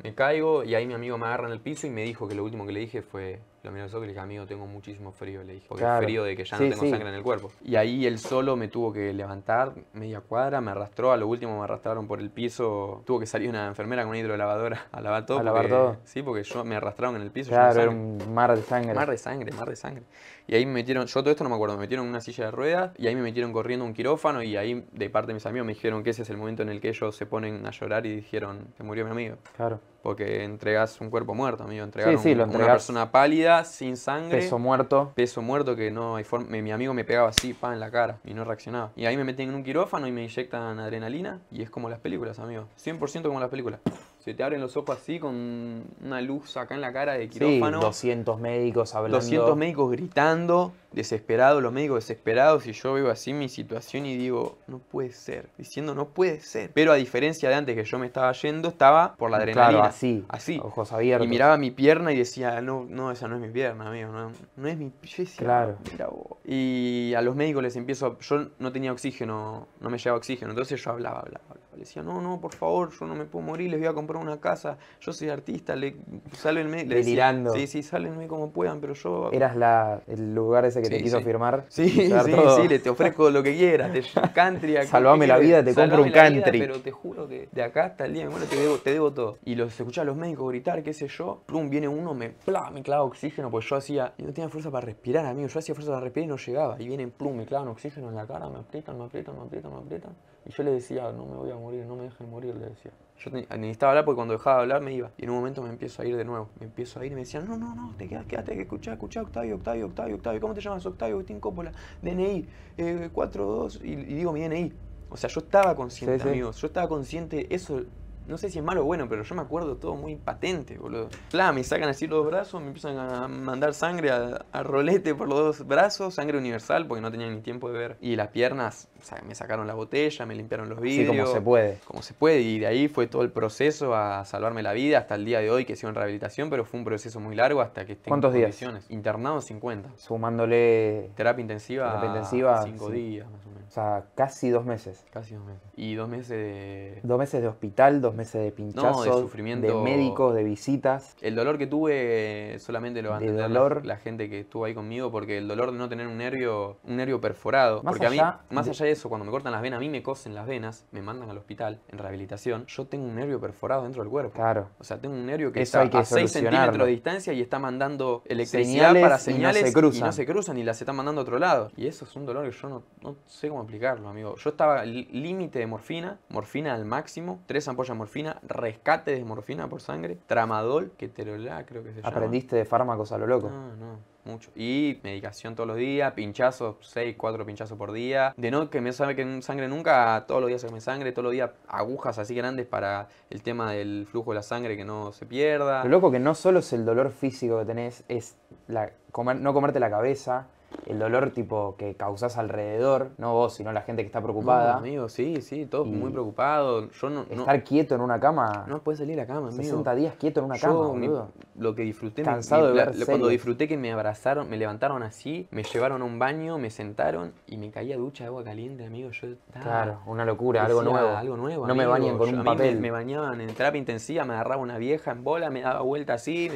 S1: Me caigo y ahí mi amigo me agarra en el piso y me dijo que lo último que le dije fue: le dije, amigo, tengo muchísimo frío, le dije, frío de que ya no tengo sangre en el cuerpo. Y ahí él solo me tuvo que levantar media cuadra, me arrastró, a lo último me arrastraron por el piso, tuvo que salir una enfermera con una hidrolavadora a lavar todo. A lavar todo. Sí, porque yo me arrastraron en el piso. Claro, un mar de sangre. Mar de sangre, mar de sangre y ahí me metieron, yo todo esto no me acuerdo, me metieron en una silla de ruedas y ahí me metieron corriendo un quirófano y ahí de parte de mis amigos me dijeron que ese es el momento en el que ellos se ponen a llorar y dijeron, que murió mi amigo. Claro. Porque entregas un cuerpo muerto, amigo, entregas sí, una persona pálida, sin sangre. Peso muerto. Peso muerto que no hay forma, mi amigo me pegaba así, pa, en la cara y no reaccionaba. Y ahí me meten en un quirófano y me inyectan adrenalina y es como las películas, amigo, 100% como las películas se te abren los ojos así con una luz acá en la cara de quirófano. Sí, 200 médicos hablando. 200 médicos gritando, desesperados, los médicos desesperados. Y yo veo así mi situación y digo, no puede ser. Diciendo, no puede ser. Pero a diferencia de antes que yo me estaba yendo, estaba por la adrenalina. Claro, así. Así. Ojos abiertos. Y miraba mi pierna y decía, no, no, esa no es mi pierna, amigo. No, es mi. pierna. claro. Mira Y a los médicos les empiezo. Yo no tenía oxígeno, no me llevaba oxígeno. Entonces yo hablaba, hablaba, hablaba. Le decía, no, no, por favor, yo no me puedo morir, les voy a comprar una casa, yo soy artista, le, sálvenme, Le Delirando. sí, sí, como puedan, pero yo... Eras la, el lugar ese que te quiso firmar. Sí, sí, sí, le, te ofrezco lo que quieras, te country. Salvame la vida, te compro un country. pero te juro que de acá hasta el día bueno, te debo, te debo todo. Y los escuchaba a los médicos gritar, qué sé yo, plum, viene uno, me, pla, me clava oxígeno, pues yo hacía, no tenía fuerza para respirar, amigo, yo hacía fuerza para respirar y no llegaba. Y vienen, plum, me clavan oxígeno en la cara, me aprietan, me aprietan, me aprietan, me aprietan. Y yo le decía, no me voy a morir, no me dejen morir, le decía. Yo necesitaba hablar porque cuando dejaba de hablar me iba. Y en un momento me empiezo a ir de nuevo. Me empiezo a ir y me decían, no, no, no, te quedas, quédate, que escuchá, escuchá, Octavio, Octavio, Octavio, Octavio. ¿Cómo te llamas? Octavio Agustín Coppola, DNI, eh, 4-2, y, digo mi DNI. O sea, yo estaba consciente, amigos. Yo estaba consciente, eso no sé si es malo o bueno, pero yo me acuerdo todo muy patente, boludo. Claro, me sacan así los brazos, me empiezan a mandar sangre a, rolete por los dos brazos, sangre universal, porque no tenían ni tiempo de ver. Y las piernas, me sacaron la botella, me limpiaron los vidrios. Sí, como se puede. Como se puede. Y de ahí fue todo el proceso a salvarme la vida hasta el día de hoy que sigo en rehabilitación, pero fue un proceso muy largo hasta que esté ¿Cuántos días? Internado 50. Sumándole... Terapia intensiva. intensiva. 5 días, más o menos. O sea, casi dos meses. Casi dos meses. Y dos meses de... Dos meses de hospital, dos meses de pinchazos, de, sufrimiento, de médicos, de visitas. El dolor que tuve solamente lo va a la, gente que estuvo ahí conmigo, porque el dolor de no tener un nervio, un nervio perforado. Más porque allá, más de, allá de eso, cuando me cortan las venas, a mí me cosen las venas, me mandan al hospital en rehabilitación, yo tengo un nervio perforado dentro del cuerpo. Claro. O sea, tengo un nervio que está a 6 centímetros de distancia y está mandando electricidad señales para señales y no, se cruzan. y las está mandando a otro lado. Y eso es un dolor que yo no, sé cómo explicarlo, amigo. Yo estaba límite de morfina, morfina al máximo, tres ampollas de rescate de morfina por sangre, tramadol, que te lo la creo que se llama. ¿Aprendiste de fármacos a lo loco? No, no. Mucho. Y medicación todos los días, pinchazos, 6, 4 pinchazos por día. De no que me sabe que en sangre nunca, todos los días se me sangre, todos los días agujas así grandes para el tema del flujo de la sangre que no se pierda. Lo loco que no solo es el dolor físico que tenés, es la, no comerte la cabeza, el dolor tipo que causás alrededor, no vos, sino la gente que está preocupada. amigo, sí, sí, todos muy preocupados. estar quieto en una cama. No puedes salir de la cama, 60 días quieto en una cama, Lo que disfruté, Cansado cuando disfruté que me abrazaron, me levantaron así, me llevaron a un baño, me sentaron y me caía ducha de agua caliente, amigo. Yo Claro, una locura, algo nuevo. Algo nuevo. No me bañan con un papel. Me, bañaban en terapia intensiva, me agarraba una vieja en bola, me daba vuelta así,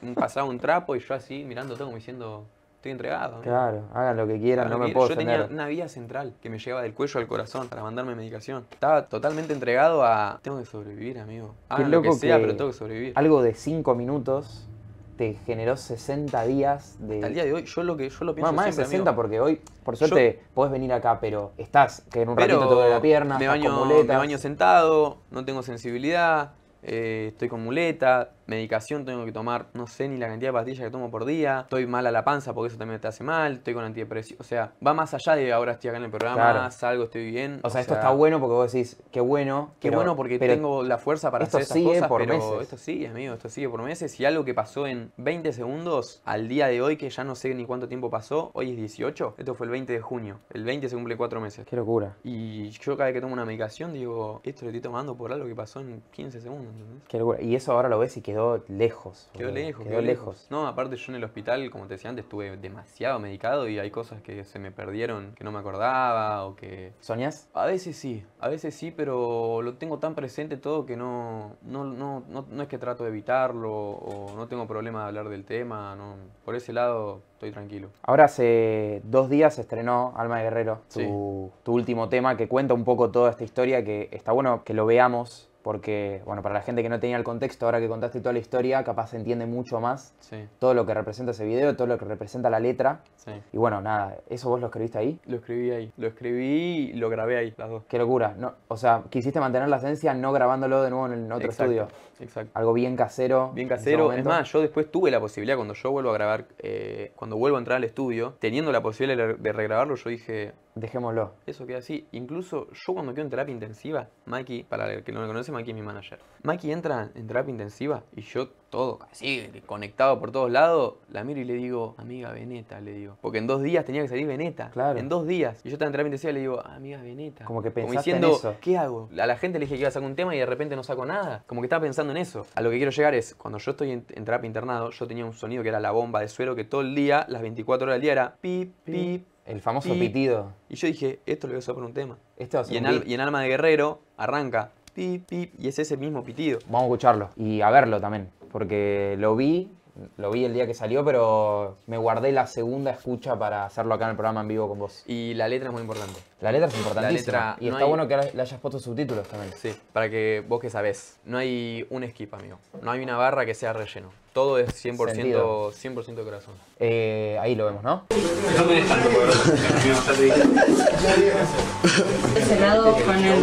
S1: me pasaba un trapo y yo así mirando todo como diciendo, estoy entregado. Claro, hagan lo que quieran, no me puedo Yo tenía una vía central que me lleva del cuello al corazón para mandarme medicación. Estaba totalmente entregado a... Tengo que sobrevivir, amigo. que sea, pero tengo que sobrevivir. Algo de cinco minutos te generó 60 días de... Hasta día de hoy, yo lo que yo lo pienso Más de 60 porque hoy, por suerte, podés venir acá, pero estás, que en un ratito te la pierna, me baño sentado, no tengo sensibilidad, eh, estoy con muleta, medicación tengo que tomar, no sé ni la cantidad de pastillas que tomo por día, estoy mal a la panza porque eso también te hace mal, estoy con antidepresión, o sea, va más allá de ahora estoy acá en el programa, salgo, estoy bien. O sea, esto está bueno porque vos decís, qué bueno. Qué bueno porque tengo la fuerza para hacer esas cosas, por pero meses. esto sigue, amigo, esto sigue por meses y algo que pasó en 20 segundos al día de hoy, que ya no sé ni cuánto tiempo pasó, hoy es 18, esto fue el 20 de junio, el 20 se cumple 4 meses. Qué locura. Y yo cada vez que tomo una medicación digo, esto lo estoy tomando por algo que pasó en 15 segundos. Y eso ahora lo ves y quedó lejos. Quedó lejos. Quedó, lejos. No, aparte yo en el hospital, como te decía antes, estuve demasiado medicado y hay cosas que se me perdieron, que no me acordaba o que... ¿Soñas? A veces sí, a veces sí, pero lo tengo tan presente todo que no, no, no, es que trato de evitarlo o no tengo problema de hablar del tema. No. Por ese lado estoy tranquilo. Ahora hace dos días se estrenó Alma de Guerrero, tu, tu último tema que cuenta un poco toda esta historia, que está bueno que lo veamos porque, bueno, para la gente que no tenía el contexto, ahora que contaste toda la historia, capaz se entiende mucho más todo lo que representa ese video, todo lo que representa la letra. Y bueno, nada, ¿eso vos lo escribiste ahí? Lo escribí ahí, lo escribí y lo grabé ahí, las dos. Qué locura, no, o sea, quisiste mantener la esencia no grabándolo de nuevo en, otro estudio. Exacto. Algo bien casero. Bien casero, es más, yo después tuve la posibilidad, cuando yo vuelvo a grabar, eh, cuando vuelvo a entrar al estudio, teniendo la posibilidad de regrabarlo, yo dije... Dejémoslo. Eso queda así. Incluso yo cuando quedo en terapia intensiva, Mikey, para el que no me conoce, Maki mi manager. Maki entra en terapia intensiva y yo todo así, conectado por todos lados, la miro y le digo, amiga Veneta, le digo. Porque en dos días tenía que salir Veneta. Claro. En dos días. Y yo estaba en terapia intensiva y le digo, amiga Veneta. Como que pensaste en eso. ¿qué hago? A la gente le dije que iba a sacar un tema y de repente no saco nada. Como que estaba pensando en eso. A lo que quiero llegar es, cuando yo estoy en, terapia internado, yo tenía un sonido que era la bomba de suelo que todo el día, las 24 horas del día era pip, pip, el famoso pitido. Y yo dije, esto lo voy a usar por un tema. en y, en Alma de Guerrero arranca y es ese mismo pitido. Vamos a escucharlo y a verlo también, porque lo vi, lo vi el día que salió, pero me guardé la segunda escucha para hacerlo acá en el programa en vivo con vos. Y la letra es muy importante. La letra es importantísima. y está bueno que le hayas puesto subtítulos también. Sí, para que vos que sabés. No hay un skip, amigo. No hay una barra que sea relleno. Todo es 100%, de corazón. Eh, ahí lo vemos, ¿no? El con el...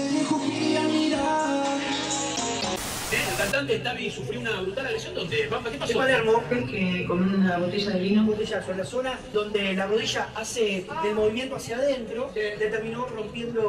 S1: estaba Tavi sufrió una brutal lesión donde Bamba, ¿qué pasó? En Palermo, que eh, con una botella de vino, botella en la zona donde la rodilla hace el movimiento hacia adentro, le, terminó rompiendo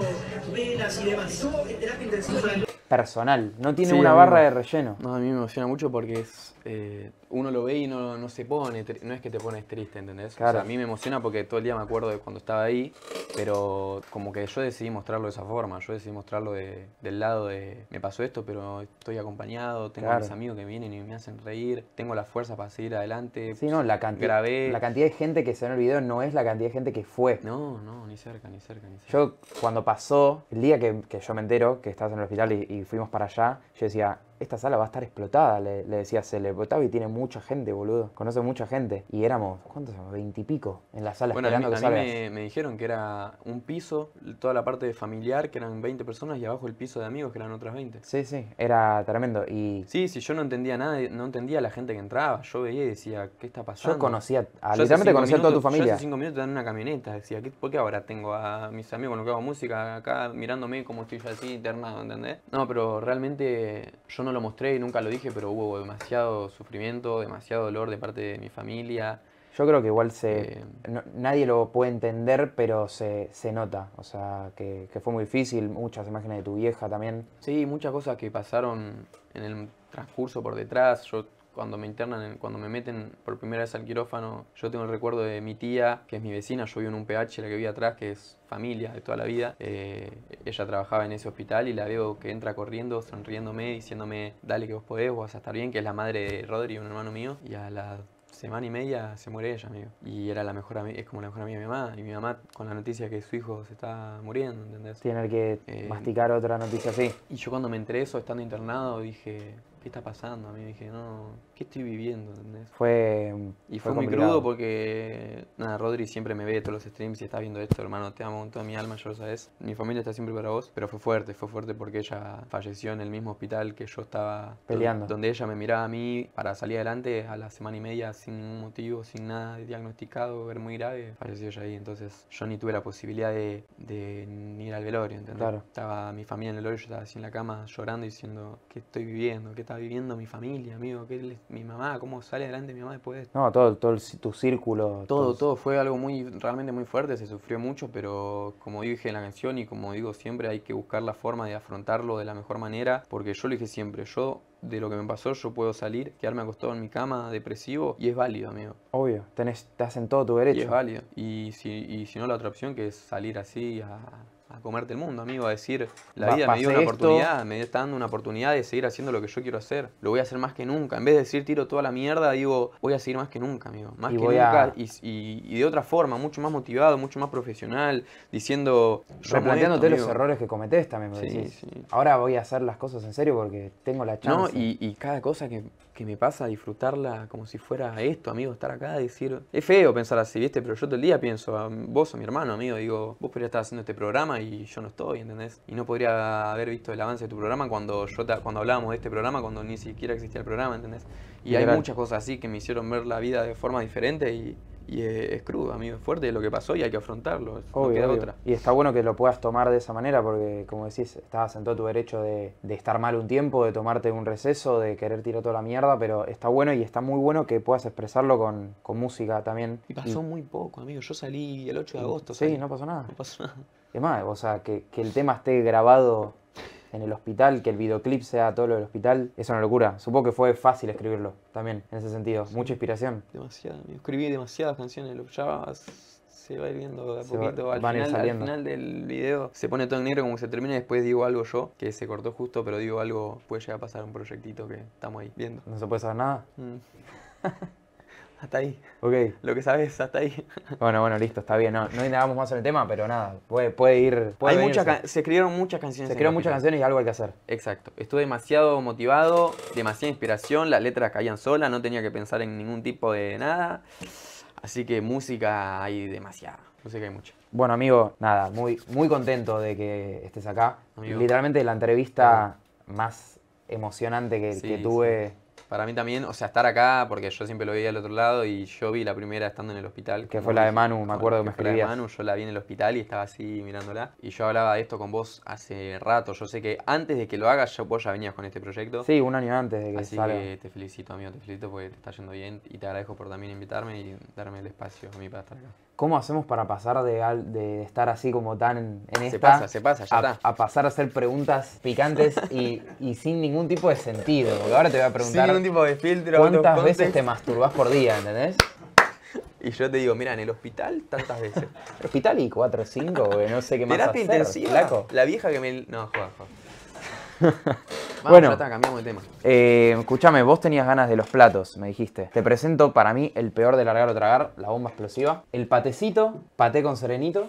S1: venas y demás. terapia intensiva. Personal, no tiene una barra de relleno. No, a mí me emociona mucho porque es eh, uno lo ve y no, se pone, no es que te pones triste, ¿entendés? Claro. a mí me emociona porque todo el día me acuerdo de cuando estaba ahí, pero como que yo decidí mostrarlo de esa forma, yo decidí mostrarlo del lado de me pasó esto, pero estoy acompañado, tengo mis amigos que vienen y me hacen reír, tengo la fuerza para seguir adelante. Sí, no, la cantidad, grabé. la cantidad de gente que se en el video no es la cantidad de gente que fue. No, no, ni cerca, ni cerca, Yo cuando pasó, el día que, yo me entero que estabas en el hospital y fuimos para allá, yo decía, esta sala va a estar explotada, le, le decía y tiene mucha gente, boludo, conoce mucha gente. Y éramos, ¿cuántos? Veintipico en la sala bueno, esperando a mí, que a mí me, dijeron que era un piso, toda la parte familiar, que eran 20 personas, y abajo el piso de amigos, que eran otras 20. Sí, sí, era tremendo. Y... Sí, sí, yo no entendía nada, no entendía a la gente que entraba, yo veía y decía, ¿qué está pasando? Yo conocía, a, literalmente conocía a toda tu familia. Yo hace cinco minutos en una camioneta, decía, ¿por qué ahora tengo a mis amigos con los que hago música acá mirándome como estoy yo así, internado, ¿entendés? No, pero realmente yo no no lo mostré y nunca lo dije, pero hubo demasiado sufrimiento, demasiado dolor de parte de mi familia. Yo creo que igual se. Eh, nadie lo puede entender, pero se, se nota. O sea, que, fue muy difícil. Muchas imágenes de tu vieja también. Sí, muchas cosas que pasaron en el transcurso por detrás. Yo cuando me internan, cuando me meten por primera vez al quirófano, yo tengo el recuerdo de mi tía, que es mi vecina, yo vivo en un PH, la que vi atrás, que es familia de toda la vida. Eh, ella trabajaba en ese hospital y la veo que entra corriendo, sonriéndome, diciéndome, dale que vos podés, vos vas a estar bien, que es la madre de Rodri, un hermano mío. Y a la semana y media se muere ella, amigo. Y era la mejor es como la mejor amiga de mi mamá. Y mi mamá con la noticia que su hijo se está muriendo, ¿entendés? Tiene que eh, masticar otra noticia así. Y yo cuando me enteré eso, estando internado, dije, ¿qué está pasando? A mí dije, no, ¿qué estoy viviendo? Fue. Y fue, muy crudo porque, nada, Rodri siempre me ve todos los streams y estás viendo esto, hermano, te amo con toda mi alma, yo lo sabes. Mi familia está siempre para vos, pero fue fuerte, fue fuerte porque ella falleció en el mismo hospital que yo estaba. Peleando. Donde ella me miraba a mí para salir adelante a la semana y media sin ningún motivo, sin nada diagnosticado, ver muy grave, falleció ella ahí. Entonces yo ni tuve la posibilidad de, ir al velorio, ¿entendés? Claro. Estaba mi familia en el velorio, yo estaba así en la cama llorando y diciendo, ¿qué estoy viviendo? ¿Qué está viviendo mi familia, amigo? ¿Qué mi mamá? ¿Cómo sale adelante mi mamá después de esto? No, todo, todo el, tu círculo. Todo, todo, fue algo muy, realmente muy fuerte, se sufrió mucho, pero como dije en la canción y como digo siempre, hay que buscar la forma de afrontarlo de la mejor manera, porque yo lo dije siempre, yo de lo que me pasó, yo puedo salir, quedarme acostado en mi cama, depresivo, y es válido, amigo. Obvio, tenés, estás en todo tu derecho. Y es válido. Y si, y si no, la otra opción que es salir así a a comerte el mundo, amigo, a decir, la vida me dio una oportunidad, me está dando una oportunidad de seguir haciendo lo que yo quiero hacer, lo voy a hacer más que nunca. En vez de decir tiro toda la mierda, digo, voy a seguir más que nunca, amigo, más que nunca y, de otra forma, mucho más motivado, mucho más profesional, diciendo... Replanteándote los errores que cometés también, Ahora voy a hacer las cosas en serio porque tengo la chance. No, y cada cosa que y me pasa disfrutarla como si fuera esto, amigo, estar acá, decir... Es feo pensar así, ¿viste? Pero yo todo el día pienso a vos o mi hermano, amigo, digo, vos podrías estar haciendo este programa y yo no estoy, ¿entendés? Y no podría haber visto el avance de tu programa cuando, yo cuando hablábamos de este programa, cuando ni siquiera existía el programa, ¿entendés? Y hay muchas cosas así que me hicieron ver la vida de forma diferente y y es, crudo, amigo, es fuerte lo que pasó y hay que afrontarlo. Otra. Y está bueno que lo puedas tomar de esa manera porque, como decís, estabas en todo tu derecho de, estar mal un tiempo, de tomarte un receso, de querer tirar toda la mierda, pero está bueno y está muy bueno que puedas expresarlo con, música también. Y pasó muy poco, amigo. Yo salí el 8 de agosto. Sí, no pasó nada. No pasó nada. más, o sea, que, que el tema esté grabado en el hospital, que el videoclip sea todo lo del hospital, es una locura. Supongo que fue fácil escribirlo también, en ese sentido. Mucha inspiración. Demasiado, escribí demasiadas canciones, ya se va a viendo de a poquito. al, final, del video se pone todo en negro como se termina y después digo algo yo, que se cortó justo, pero digo algo, puede llegar a pasar un proyectito que estamos ahí viendo. ¿No se puede saber nada? Mm. Hasta ahí. Ok. Lo que sabes, hasta ahí. Bueno, bueno, listo, está bien. No, no indagamos más en el tema, pero nada, puede, puede ir. Hay muchas se escribieron muchas canciones. Se escribieron muchas canciones y algo hay que hacer. Exacto. Estuve demasiado motivado, demasiada inspiración, las letras caían solas, no tenía que pensar en ningún tipo de nada. Así que música hay demasiada, música hay mucha. Bueno, amigo, nada, muy, muy contento de que estés acá. Literalmente la entrevista más emocionante que, tuve para mí también, o sea, estar acá, porque yo siempre lo veía al otro lado y yo vi la primera estando en el hospital. Que fue la de Manu, me acuerdo que, me escribías. La de Manu, yo la vi en el hospital y estaba así mirándola. Y yo hablaba de esto con vos hace rato. Yo sé que antes de que lo hagas, yo, vos ya venías con este proyecto. Sí, un año antes de que Así que te felicito, amigo, te felicito porque te está yendo bien y te agradezco por también invitarme y darme el espacio a mí para estar acá. ¿Cómo hacemos para pasar de, de estar así como tan en esta se pasa, a, pasar a hacer preguntas picantes y, sin ningún tipo de sentido? Porque ahora te voy a preguntar. Sin ningún tipo de filtro. ¿Cuántas veces te masturbas por día, entendés? Y yo te digo, mira, en el hospital tantas veces. hospital y cuatro o cinco? no sé qué más. intensiva. La vieja que me. No, juega,
S2: Vamos, bueno, está, cambiamos de tema.
S1: Eh, escúchame, vos tenías ganas de los platos, me dijiste. Te presento para mí el peor de largar o tragar, la bomba explosiva. El patecito, pate con serenito,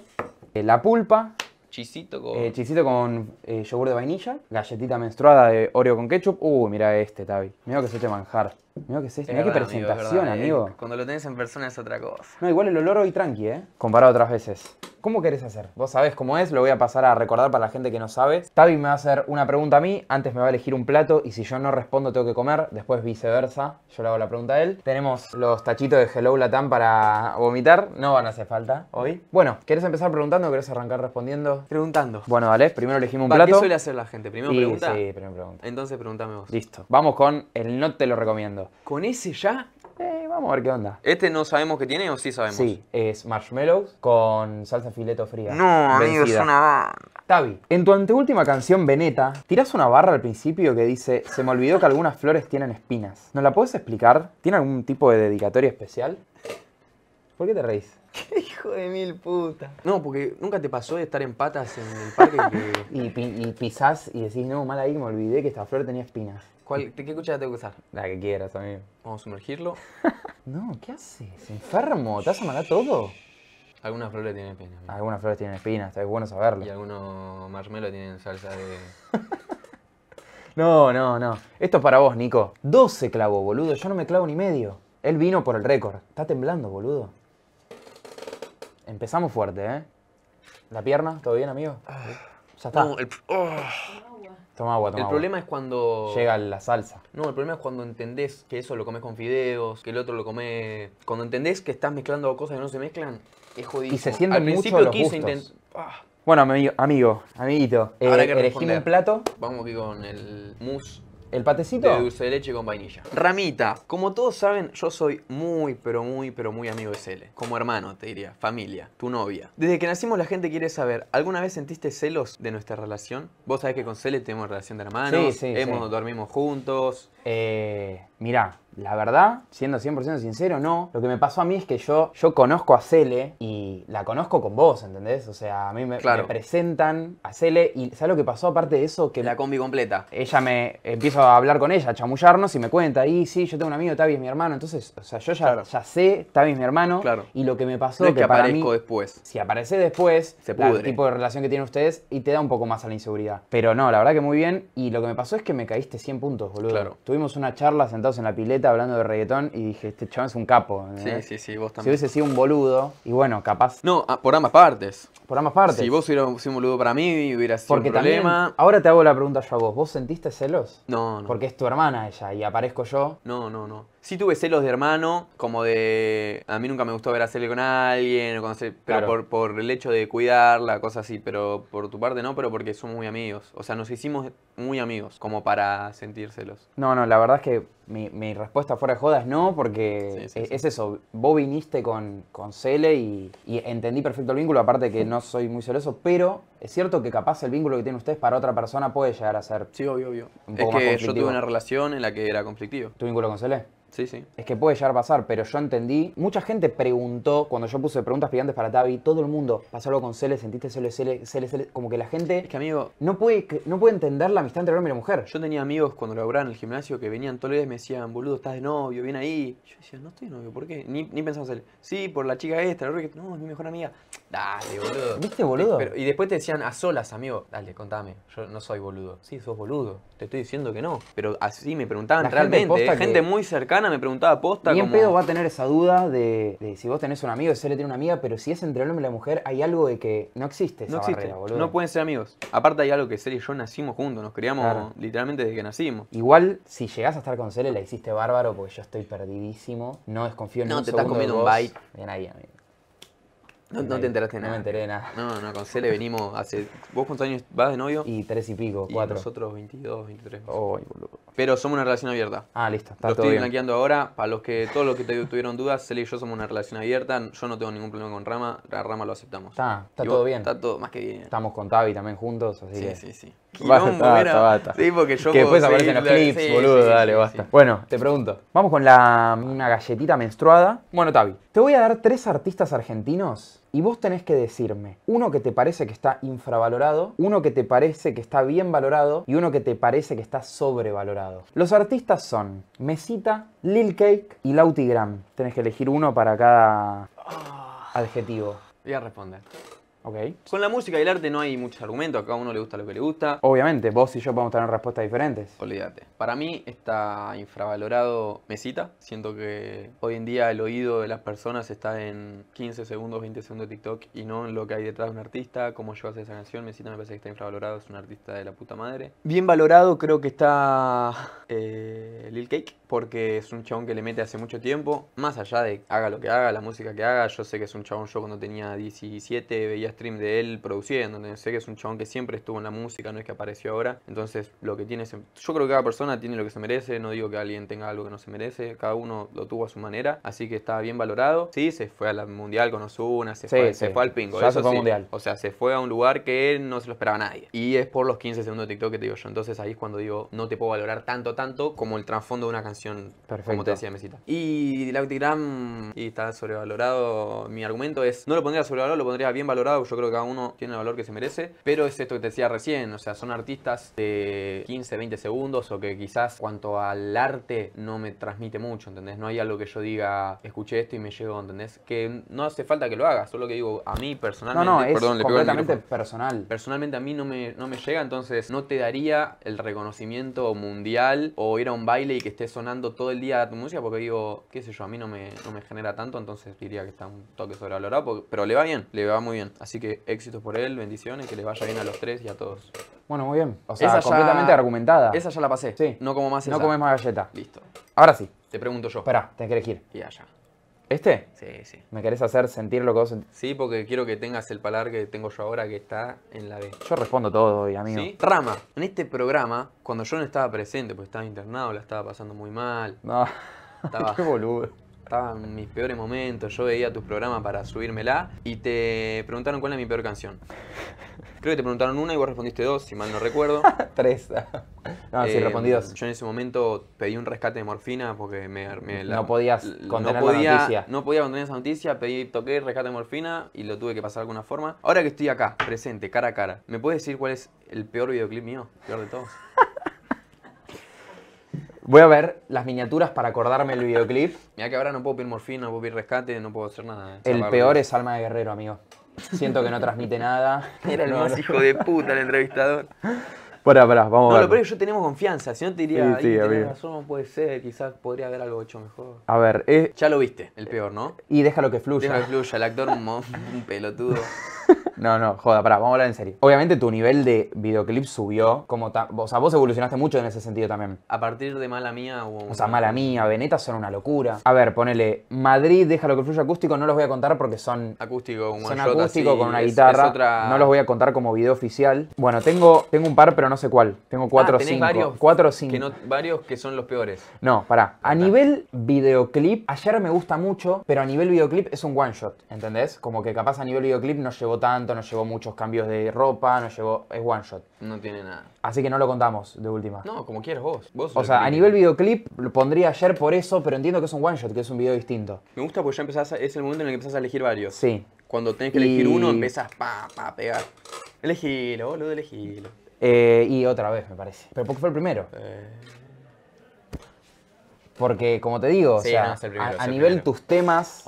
S1: eh, la pulpa. Chisito con... Eh, chisito con yogur de vainilla, galletita menstruada de Oreo con ketchup. Uh, mira este, Tavi. Mira que se te manjar. Mira que presentación, eh, amigo, Cuando lo tenés en persona es otra cosa. No, igual el olor hoy tranqui, ¿eh? Comparado a otras veces. ¿Cómo querés hacer? Vos sabés cómo es, lo voy a pasar a recordar para la gente que no sabe. Tavi me va a hacer una pregunta a mí, antes me va a elegir un plato y si yo no respondo tengo que comer, después viceversa, yo le hago la pregunta a él. Tenemos los tachitos de Hello Latam para vomitar, no van a hacer falta hoy. Bueno, ¿querés empezar preguntando o querés arrancar respondiendo? Preguntando. Bueno, Vale, primero elegimos un plato. ¿Qué suele hacer la gente? ¿Primero pregunta? Sí, primero pregunta. Entonces pregúntame vos. Listo. Vamos con el no te lo recomiendo. ¿Con ese ya? Eh, vamos a ver qué onda. ¿Este no sabemos qué tiene o sí sabemos? Sí, es marshmallows con salsa fileto fría. No, amigo, es una Tavi, en tu anteúltima canción, Veneta, tirás una barra al principio que dice Se me olvidó que algunas flores tienen espinas. ¿Nos la puedes explicar? ¿Tiene algún tipo de dedicatoria especial? ¿Por qué te reís? ¡Qué hijo de mil puta! No, porque nunca te pasó de estar en patas en el parque y, y pisás y decís, no, mal ahí, me olvidé que esta flor tenía espinas. ¿Cuál, qué cuchara tengo que usar? La que quieras, amigo. Vamos a sumergirlo. no, ¿qué haces? Enfermo, te vas a todo. Algunas flores tienen espinas. Algunas flores tienen espinas, es bueno saberlo. Y algunos marshmallows tienen salsa de... no, no, no. Esto es para vos, Nico. 12 clavos, boludo. Yo no me clavo ni medio. Él vino por el récord. Está temblando, boludo. Empezamos fuerte, ¿eh? ¿La pierna? ¿Todo bien, amigo? Ah. Ya está. No, uh, el... Oh. Toma agua, toma El problema es cuando... Llega la salsa. No, el problema es cuando entendés que eso lo comes con fideos, que el otro lo comes... Cuando entendés que estás mezclando cosas que no se mezclan, es jodido. Y se siente Al mucho los quise ah. Bueno, amigo, amigo amiguito, eh, elegime un plato. Vamos aquí con el mousse ¿El patecito? De dulce de leche con vainilla. Ramita, como todos saben, yo soy muy, pero muy, pero muy amigo de Cele. Como hermano, te diría. Familia, tu novia. Desde que nacimos la gente quiere saber, ¿alguna vez sentiste celos de nuestra relación? Vos sabés que con Cele tenemos relación de hermanos. Sí, sí, hemos, Dormimos juntos. Eh, mirá, la verdad, siendo 100% sincero, no. Lo que me pasó a mí es que yo, yo conozco a Cele y la conozco con vos, ¿entendés? O sea, a mí me, presentan a Cele y ¿sabes lo que pasó aparte de eso? Que la combi completa. Ella me empiezo a hablar con ella, a chamullarnos y me cuenta, y sí, yo tengo un amigo, Tavi es mi hermano. Entonces, o sea, yo ya, ya sé, Tavi es mi hermano. Claro. Y lo que me pasó es que, que para aparezco después. Si aparece después, se el tipo de relación que tienen ustedes y te da un poco más a la inseguridad. Pero no, la verdad que muy bien. Y lo que me pasó es que me caíste 100 puntos, boludo. Tuvimos una charla sentados en la pileta hablando de reggaetón y dije, este chabón es un capo. Sí, sí, sí, vos también. Si hubiese sido un boludo, y bueno, capaz. No, ah, por ambas partes. Por ambas partes. Si vos hubieras sido un boludo para mí, hubiera sido Porque un problema. También, ahora te hago la pregunta yo a vos. ¿Vos sentiste celos? No, no. Porque es tu hermana ella y aparezco yo. No, no, no. Sí tuve celos de hermano, como de... A mí nunca me gustó ver a Cele con alguien, pero por, el hecho de cuidarla, cosas así, pero por tu parte no, pero porque somos muy amigos. O sea, nos hicimos muy amigos, como para sentir celos. No, no, la verdad es que mi, respuesta fuera de joda no, porque e, es, eso. Vos viniste con, con Cele y, entendí perfecto el vínculo, aparte que no soy muy celoso, pero es cierto que capaz el vínculo que tienen ustedes para otra persona puede llegar a ser. Sí, obvio, obvio. Un es que yo tuve una relación en la que era conflictivo. ¿Tu vínculo con Cele? Sí, sí. Es que puede llegar a pasar, pero yo entendí. Mucha gente preguntó, cuando yo puse preguntas picantes para Tavi, todo el mundo, ¿pasó algo con Cele? ¿Sentiste Cele, Cele, Cele, Cele? Como que la gente. Es que, amigo. No puede, no puede entender la amistad entre hombre y mujer. Yo tenía amigos cuando laburaba en el gimnasio que venían todos los días y me decían, boludo, estás de novio, viene ahí. Yo decía, no estoy de novio, ¿por qué? Ni, ni pensaba en Cele. Sí, por la chica esta, la que. No, es mi mejor amiga. Dale, boludo. ¿Viste, boludo? y después te decían a solas, amigo. Dale, contame. Yo no soy boludo. Sí, sos boludo. Te estoy diciendo que no. Pero así me preguntaban realmente. Gente, ¿eh? gente, muy cercana me preguntaba posta. quién pedo va a tener esa duda de, si vos tenés un amigo, si él tiene una amiga, pero si es entre el hombre y la mujer, hay algo de que no existe esa no existe. Barrera, boludo. No pueden ser amigos. Aparte hay algo que Cele y yo nacimos juntos. Nos criamos literalmente desde que nacimos. Igual, si llegás a estar con Cele, la hiciste bárbaro porque yo estoy perdidísimo. No desconfío en No, te estás comiendo un bite. Bien ahí, amigo.
S2: No, te enteraste nada. No me enteré nada.
S1: No, no, con Cele venimos hace. ¿Vos cuántos años vas de novio? Y tres y pico, y nosotros 22, 23. boludo. Pero somos una relación abierta. Ah, listo. Está lo estoy blanqueando ahora. Para los que, todos los que te tuvieron dudas, Cele y yo somos una relación abierta. Yo no tengo ningún problema con Rama. la Rama lo aceptamos. Está, está todo bien. Está todo más que bien. Estamos con Tavi también juntos, Sí, sí, sí basta, basta, Sí, porque yo. Que después aparecen clips, boludo, dale, basta. Bueno, te pregunto. Vamos con la, una galletita menstruada. Bueno, Tavi, te voy a dar tres artistas argentinos y vos tenés que decirme uno que te parece que está infravalorado, uno que te parece que está bien valorado y uno que te parece que está sobrevalorado. Los artistas son Mesita, Lil Cake y Gram. Tenés que elegir uno para cada ah. adjetivo. Voy a con la música y el arte no hay muchos argumentos, a cada uno le gusta lo que le gusta. Obviamente, vos y yo podemos tener respuestas diferentes. Olvídate. Para mí está infravalorado Mesita. Siento que hoy en día el oído de las personas está en 15 segundos, 20 segundos de TikTok y no en lo que hay detrás de un artista, yo hace esa canción. Mesita me parece que está infravalorado, es un artista de la puta madre. Bien valorado creo que está eh, Lil Cake porque es un chabón que le mete hace mucho tiempo, más allá de haga lo que haga, la música que haga, yo sé que es un chabón, yo cuando tenía 17 veía stream de él produciendo, sé que es un chabón que siempre estuvo en la música, no es que apareció ahora, entonces lo que tiene, yo creo que cada persona tiene lo que se merece, no digo que alguien tenga algo que no se merece, cada uno lo tuvo a su manera, así que estaba bien valorado, sí, se fue al Mundial con Osuna, se, fue, al pingo, mundial. o sea, se fue a un lugar que no se lo esperaba nadie, y es por los 15 segundos de TikTok que te digo yo, entonces ahí es cuando digo, no te puedo valorar tanto, tanto como el trasfondo de una canción Perfecto. como te decía Mesita. Y y está sobrevalorado. Mi argumento es, no lo pondría sobrevalorado, lo pondría bien valorado. Yo creo que cada uno tiene el valor que se merece. Pero es esto que te decía recién, o sea, son artistas de 15, 20 segundos o que quizás cuanto al arte no me transmite mucho, ¿entendés? No hay algo que yo diga, escuché esto y me llegó, ¿entendés? Que no hace falta que lo haga solo que digo, a mí personalmente... No, no, es completamente personal. Personalmente a mí no me, no me llega, entonces no te daría el reconocimiento mundial o ir a un baile y que esté sonando todo el día a tu música porque digo, qué sé yo, a mí no me, no me genera tanto, entonces diría que está un toque sobrevalorado, pero le va bien, le va muy bien. Así que éxitos por él, bendiciones, que les vaya bien a los tres y a todos. Bueno, muy bien. O sea, completamente argumentada. Esa ya la pasé. Sí. No como más No comes más galleta. Listo. Ahora sí. Te pregunto yo. Espera, te que elegir Y allá. ¿Este? Sí, sí. ¿Me querés hacer sentir lo que vos sentís? Sí, porque quiero que tengas el palar que tengo yo ahora que está en la B. Yo respondo todo hoy, amigo. ¿Sí? Rama, en este programa, cuando yo no estaba presente, porque estaba internado, la estaba pasando muy mal. No, estaba... qué boludo estaban mis peores momentos, yo veía tus programas para subírmela y te preguntaron cuál es mi peor canción. Creo que te preguntaron una y vos respondiste dos, si mal no recuerdo. Tres. No, sí, eh, respondí dos. Yo en ese momento pedí un rescate de morfina porque me... la, no podías contener no podía, noticia. No podía contener esa noticia, pedí, toqué rescate de morfina y lo tuve que pasar de alguna forma. Ahora que estoy acá, presente, cara a cara, ¿me puedes decir cuál es el peor videoclip mío? peor de todos. Voy a ver las miniaturas para acordarme el videoclip. Mira que ahora no puedo pedir morfina, no puedo pedir rescate, no puedo hacer nada. El peor es Alma de Guerrero, amigo. Siento que no transmite nada. Era el más hijo de puta el entrevistador. Pará, pará, vamos a ver. yo tenemos confianza, si no te diría, sí, tenés razón, puede ser, quizás podría haber algo hecho mejor. A ver, eh, ya lo viste, el peor, ¿no? Y déjalo que fluya. que fluya, el actor un, un pelotudo. No, no, joda, pará, vamos a hablar en serio. Obviamente tu nivel de videoclip subió, como o sea, vos evolucionaste mucho en ese sentido también. A partir de Mala Mía O sea, Mala Mía, Veneta son una locura. A ver, ponele, Madrid, déjalo que fluya acústico, no los voy a contar porque son... Acústico, un Son acústico con una guitarra. No los voy a contar como video oficial. Bueno, tengo, tengo un par, pero no sé cuál. Tengo ah, cuatro o cinco. Varios cuatro o cinco. varios que son los peores. No, pará. A nivel videoclip, ayer me gusta mucho, pero a nivel videoclip es un one shot, ¿entendés? Como que capaz a nivel videoclip no llevó tanto, nos llevó muchos cambios de ropa, nos llevó. Es one shot. No tiene nada. Así que no lo contamos de última. No, como quieras vos. o sea, a nivel videoclip lo pondría ayer por eso, pero entiendo que es un one shot, que es un video distinto. Me gusta porque ya empezás es el momento en el que empezás a elegir varios. Sí. Cuando tenés que elegir uno, empezás pa, pa, pegar. Elegilo, boludo, elegilo. Eh, y otra vez, me parece. Pero porque fue el primero. Eh... Porque, como te digo, a, nivel tus temas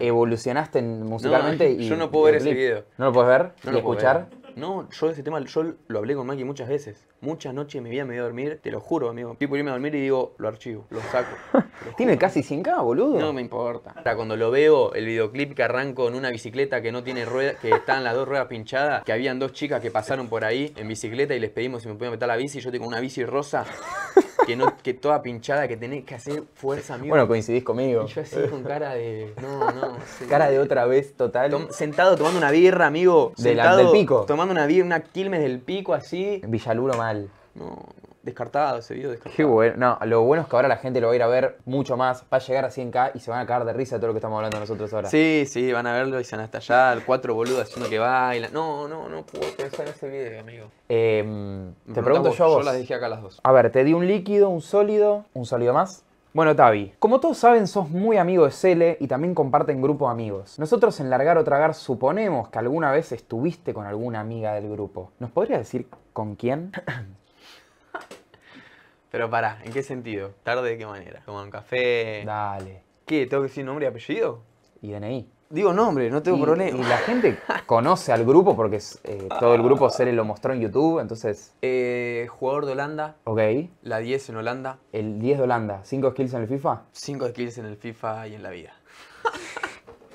S1: evolucionaste musicalmente. y, yo no puedo ver ese video. ¿No lo puedes ver? No ¿Y escuchar? No, yo ese tema yo lo hablé con Mikey muchas veces. Muchas noches me voy a medio dormir, te lo juro, amigo. Tipo, irme a dormir y digo, lo archivo, lo saco. tiene casi 100k, boludo. No me importa. O sea, cuando lo veo, el videoclip que arranco en una bicicleta que no tiene ruedas, que están las dos ruedas pinchadas, que habían dos chicas que pasaron por ahí en bicicleta y les pedimos si me podían meter la bici, y yo tengo una bici rosa. que, no, que toda pinchada, que tenés que hacer fuerza, amigo. Bueno, coincidís conmigo. Y yo así con cara de. No, no. cara de otra vez total. sentado tomando una birra, amigo. De del pico. Tomando una birra, una Quilmes del pico así. Villaluro mal. No, descartado ese video. Descartado. Qué bueno. No, lo bueno es que ahora la gente lo va a ir a ver mucho más. Va a llegar a 100k y se van a caer de risa de todo lo que estamos hablando nosotros ahora. Sí, sí, van a verlo y se van a estallar. Cuatro boludas haciendo que bailan. No, no, no puedo pensar en ese video, amigo. Em, te pregunto yo vos. Yo las dije acá las dos. A ver, te di un líquido, un sólido, un sólido más. Bueno, Tavi, como todos saben, sos muy amigo de Cele y también comparten grupo amigos. Nosotros en Largar o Tragar suponemos que alguna vez estuviste con alguna amiga del grupo. ¿Nos podrías decir con quién? Pero pará, ¿en qué sentido? ¿Tarde de qué manera? Como un café? Dale. ¿Qué? ¿Tengo que decir nombre y apellido? Y DNI. Digo nombre, no tengo problema. Y la gente conoce al grupo porque eh, todo el grupo se lo mostró en YouTube, entonces. Eh, jugador de Holanda. Ok. La 10 en Holanda. El 10 de Holanda. ¿Cinco skills en el FIFA? Cinco skills en el FIFA y en la vida.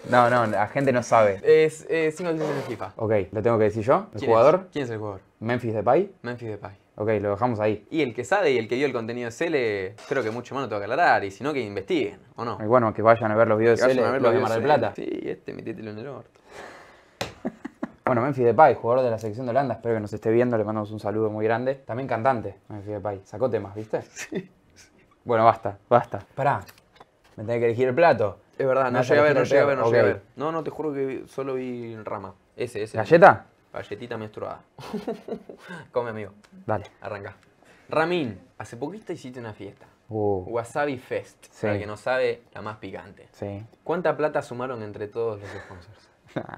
S1: No, no, la gente no sabe. Es eh, skills en el FIFA. Ok, ¿lo tengo que decir yo? ¿El jugador? ¿Quién es el jugador? Memphis Depay. Memphis Depay. Ok, lo dejamos ahí. Y el que sabe y el que vio el contenido de Cele, creo que mucho más no tengo que aclarar. Y si no, que investiguen, ¿o no? Y bueno, que vayan a ver los videos que de Cele, a ver los de Mar del Plata. Sí, este, metételo en el orto. Bueno, Memphis Depay, jugador de la selección de Holanda, espero que nos esté viendo, le mandamos un saludo muy grande. También cantante, Memphis Depay. Sacó temas, ¿viste? Sí, Bueno, basta, basta. Pará, me tenés que elegir el plato. Es verdad, no, llega a ver, no llega a ver, no llega a ver. No, no, te juro que solo vi rama. Ese, ese. ¿Galleta? Galletita menstruada. Come, amigo. Dale. Arranca. Ramín, hace poquito hiciste una fiesta. Uh. Wasabi Fest, sí. para que no sabe, la más picante. Sí. ¿Cuánta plata sumaron entre todos los sponsors?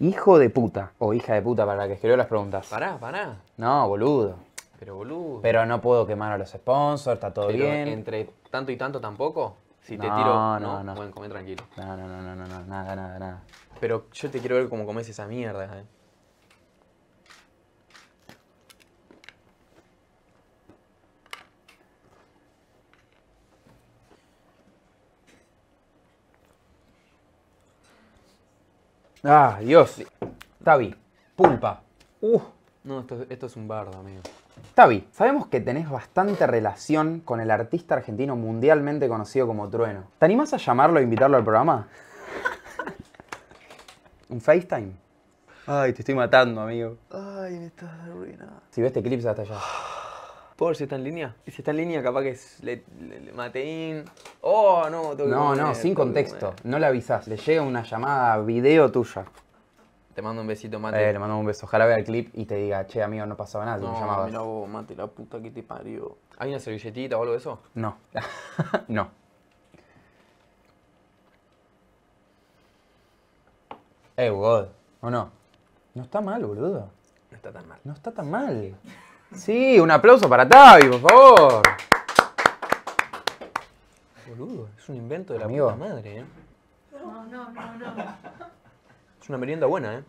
S1: Hijo de puta, o hija de puta para la que escribió las preguntas. Pará, pará. No, boludo. Pero boludo. Pero no puedo quemar a los sponsors, está todo bien. Entre tanto y tanto tampoco. Si te tiro, no, no, no. Bueno, tranquilo. No, no, no, no, no, nada, nada, nada. Pero yo te quiero ver cómo comes esa mierda, eh. Ah, Dios. Tavi, pulpa. Uh. No, esto, es un bardo, amigo. Tavi, sabemos que tenés bastante relación con el artista argentino mundialmente conocido como Trueno. ¿Te animás a llamarlo e invitarlo al programa? ¿Un FaceTime? Ay, te estoy matando, amigo. Ay, me estás arruinando. Si ves este clip hasta allá. ¿Por si está en línea. Y si está en línea, capaz que es le, Mateín. Oh, no, que No, no, sin contexto. No le avisas Le llega una llamada video tuya. Te mando un besito, Mate. Eh, le mando un beso. Ojalá vea el clip y te diga, che, amigo, no pasaba nada. no, llamabas. mate, la puta que te parió. ¿Hay una servilletita o algo de eso? No. no. Eh, God. ¿O no? No está mal, boludo. No está tan mal. No está tan mal. Sí, un aplauso para Tavi, por favor. Boludo, es un invento de la puta madre, ¿eh? No, no, no, no. Es una merienda buena, ¿eh?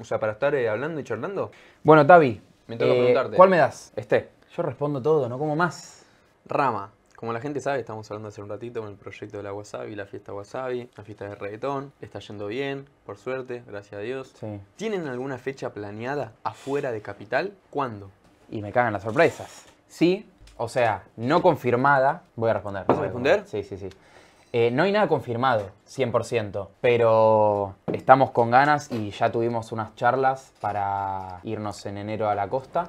S1: O sea, para estar eh, hablando y charlando. Bueno, Tavi, Me tengo eh, preguntarte. ¿cuál me das? Este, Yo respondo todo, no como más. Rama. Como la gente sabe, estamos hablando hace un ratito con el proyecto de la Wasabi, la fiesta Wasabi, la fiesta de reggaetón. Está yendo bien, por suerte, gracias a Dios. Sí. ¿Tienen alguna fecha planeada afuera de Capital? ¿Cuándo? y me cagan las sorpresas. Sí, o sea, no confirmada. Voy a responder. ¿Vas a responder? Sí, sí, sí. Eh, no hay nada confirmado, 100%, pero estamos con ganas y ya tuvimos unas charlas para irnos en enero a la costa.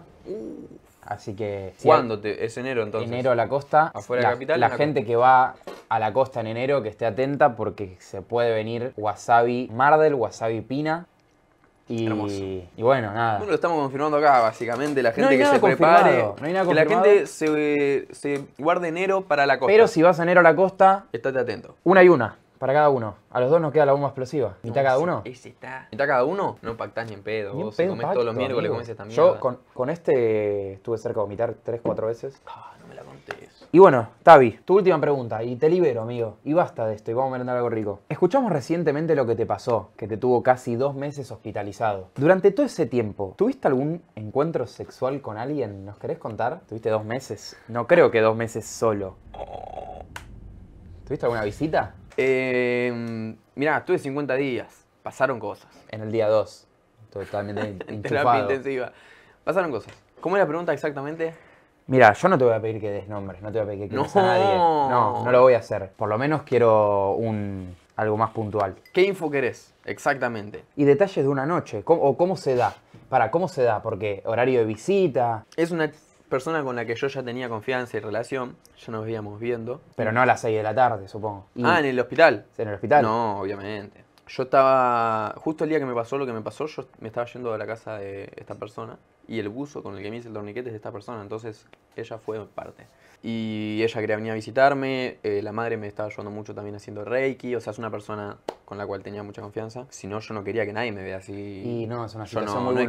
S1: Así que... ¿Cuándo? ¿Es enero entonces? Enero a la costa. ¿Afuera de la capital? La, la gente que va a la costa en enero que esté atenta porque se puede venir wasabi Mardel, wasabi Pina y, y, bueno, nada. Bueno, lo estamos confirmando acá, básicamente. La gente que se prepare. No hay nada que la gente se, se, guarde enero para la costa. Pero si vas enero a la costa. Estate atento. Una y una. Para cada uno. A los dos nos queda la bomba explosiva. ¿Mitad cada uno? Ese está. ¿Mitad cada uno? No pactás ni en pedo. Ni vos pedo todos los Le comes esta mierda. Yo con, con, este estuve cerca de vomitar Tres, cuatro veces. Ah, y bueno, Tavi, tu última pregunta, y te libero, amigo. Y basta de esto, y vamos a merendar algo rico. Escuchamos recientemente lo que te pasó, que te tuvo casi dos meses hospitalizado. Durante todo ese tiempo, ¿tuviste algún encuentro sexual con alguien? ¿Nos querés contar? ¿Tuviste dos meses? No creo que dos meses solo. ¿Tuviste alguna visita? Eh, mirá, estuve 50 días. Pasaron cosas. En el día 2. Totalmente enchufado. intensiva. Pasaron cosas. ¿Cómo es la pregunta exactamente? Mira, yo no te voy a pedir que des nombres, no te voy a pedir que a nadie. No, no lo voy a hacer. Por lo menos quiero un algo más puntual. ¿Qué info querés? Exactamente. Y detalles de una noche, o cómo se da. Para, ¿cómo se da? Porque horario de visita. Es una persona con la que yo ya tenía confianza y relación, ya nos veíamos viendo. Pero no a las 6 de la tarde, supongo. Ah, en el hospital. ¿En el hospital? No, obviamente. Yo estaba, justo el día que me pasó lo que me pasó, yo me estaba yendo de la casa de esta persona y el buzo con el que me hice el torniquete es de esta persona, entonces ella fue parte. Y ella quería venir a visitarme, eh, la madre me estaba ayudando mucho también haciendo reiki, o sea, es una persona con la cual tenía mucha confianza. Si no, yo no quería que nadie me vea así. Y no, es una situación muy no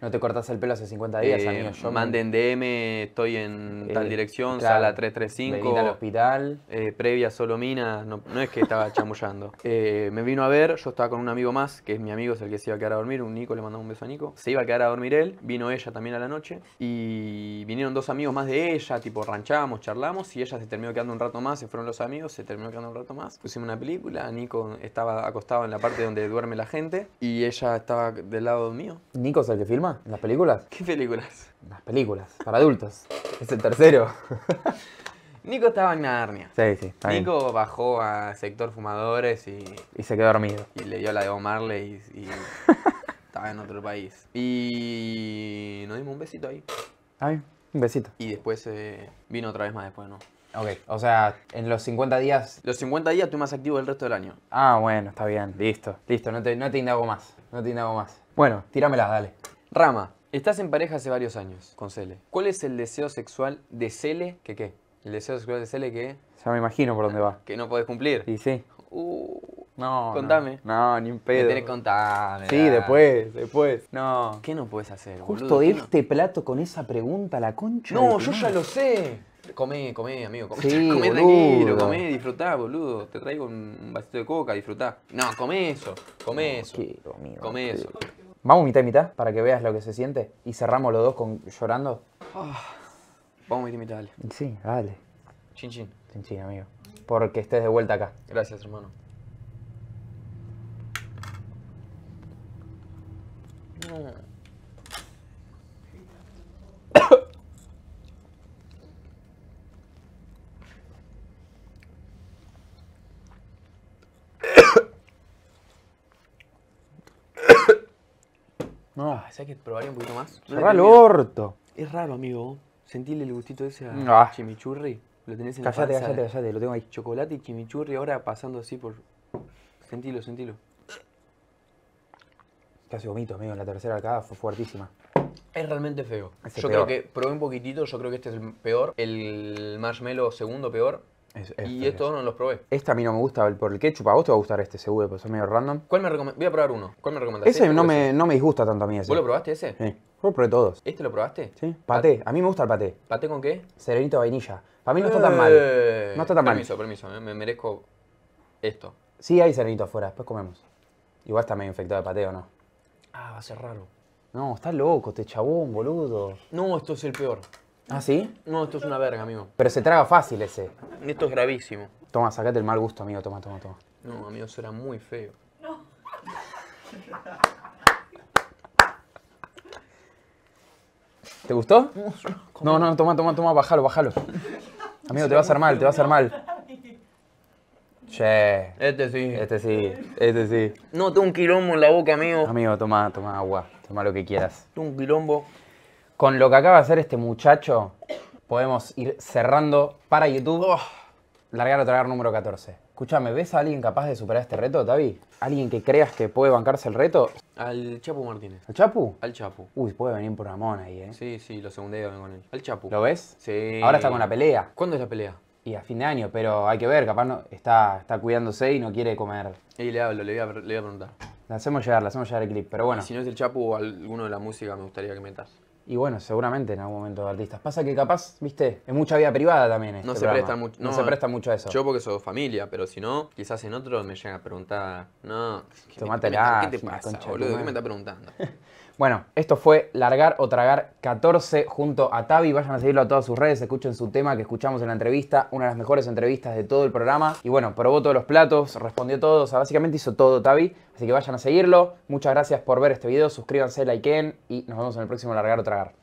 S1: no te cortas el pelo hace 50 días, eh, amigo. Yo manden DM, estoy en eh, tal dirección, sala 335. al hospital. previa solo no, no es que estaba chamullando. me vino a ver, yo estaba con un amigo más, que es mi amigo, es el que se iba a quedar a dormir, un Nico, le mandó un beso a Nico. Se iba a quedar a dormir él, vino ella también a la noche y vinieron dos amigos más de ella, tipo ranchamos, charlamos y ella se terminó quedando un rato más, se fueron los amigos, se terminó quedando un rato más. Pusimos una película, Nico estaba acostado en la parte donde duerme la gente y ella estaba del lado mío. ¿Nico es el que filma? las películas? ¿Qué películas? Las películas, para adultos. es el tercero. Nico estaba en hernia. Sí, sí. Nico bajó a sector fumadores y. Y se quedó dormido. Y le dio la de Omarle y... en otro país. Y nos dimos un besito ahí. ahí un besito. Y después eh, vino otra vez más después, ¿no? Ok, o sea, en los 50 días... Los 50 días estoy más activo el resto del año. Ah, bueno, está bien, listo, listo, no te, no te indago más, no te indago más. Bueno, tíramela, dale. Rama, estás en pareja hace varios años con Cele. ¿Cuál es el deseo sexual de Cele que qué? El deseo sexual de Cele que... Ya me imagino por dónde va. Que no podés cumplir. Y sí. Uh... No. Contame. No, ni un pedo. Te tenés que contar. Sí, después, después. No. ¿Qué no puedes hacer? Justo boludo? este plato con esa pregunta, la concha. No, yo ya lo sé. Comé, comé, amigo. Comé, sí, comé tranquilo, comé, disfrutá, boludo. Te traigo un vasito de coca, disfrutá. No, comé eso, comé eso. Quiero, amigo, comé eso. Vamos mitad y mitad para que veas lo que se siente y cerramos los dos con llorando. Ah, vamos mitad y mitad, dale. Sí, dale. Chin chin. Chin chin, amigo. Porque estés de vuelta acá. Gracias, hermano. No. Ah, que probaría un poquito más? Es el orto. Es raro, amigo. Sentirle el gustito ese a ah. chimichurri. Lo tenés en la panza. lo tengo ahí. Chocolate y chimichurri ahora pasando así por... Sentilo, sentilo casi vomito, medio en la tercera arcada, fue fuertísima. Es realmente feo. yo creo que probé un poquitito, yo creo que este es el peor. El marshmallow segundo peor. y estos no los probé. Este a mí no me gusta por el ketchup. A vos te va a gustar este seguro, porque es medio random. ¿Cuál me Voy a probar uno. ¿Cuál me recomiendas? Ese este no, me, no disgusta tanto a mí ¿Vos lo probaste ese? Sí. probé todos. ¿Este lo probaste? Sí. Paté. a mí me gusta el paté. ¿Paté con qué? serenito vainilla. Para mí no está tan mal. Eh, no está tan mal. Permiso, permiso. Eh, me merezco esto. Sí, hay serenito afuera. Después comemos. Igual está medio infectado de paté o no. Ah, va a ser raro. No, estás loco te este chabón, boludo. No, esto es el peor. ¿Ah, sí? No, esto es una verga, amigo. Pero se traga fácil ese. Esto es gravísimo. Toma, sacate el mal gusto, amigo. Toma, toma, toma. No, amigo, será muy feo. No. ¿Te gustó? No, no, toma, toma, toma, bájalo, bájalo. Amigo, te va a hacer mal, te va a hacer mal. Che. Este sí. Este sí. Este sí. No, tengo un quilombo en la boca, amigo. Amigo, toma, toma agua. Toma lo que quieras. Tengo un quilombo. Con lo que acaba de hacer este muchacho, podemos ir cerrando para YouTube. Oh. Largar a tragar número 14. Escúchame, ¿ves a alguien capaz de superar este reto, Tavi? ¿Alguien que creas que puede bancarse el reto? Al Chapu Martínez. ¿Al Chapu? Al Chapu. Uy, puede venir por Ramón ahí, ¿eh? Sí, sí, lo segundeo con él. Al Chapu. ¿Lo ves? Sí. Ahora está con la pelea. ¿Cuándo es la pelea? y a fin de año, pero hay que ver, capaz está, está cuidándose y no quiere comer. Y le hablo, le voy a, le voy a preguntar. le hacemos llegar, la hacemos llegar el clip, pero bueno. si no es el Chapu o alguno de la música, me gustaría que metas. Y bueno, seguramente en algún momento de artistas. Pasa que capaz, viste, es mucha vida privada también. Este no, se presta mucho, no, se presta mucho a eso. Yo porque soy familia, pero si no, quizás en otro me llega a preguntar, no, ¿qué, Tomate la, ¿qué te pasa, boludo? ¿Qué me está preguntando? Bueno, esto fue Largar o Tragar 14 junto a Tavi. Vayan a seguirlo a todas sus redes, escuchen su tema que escuchamos en la entrevista, una de las mejores entrevistas de todo el programa. Y bueno, probó todos los platos, respondió todo, o sea, básicamente hizo todo Tavi. Así que vayan a seguirlo. Muchas gracias por ver este video, suscríbanse, likeen y nos vemos en el próximo Largar o Tragar.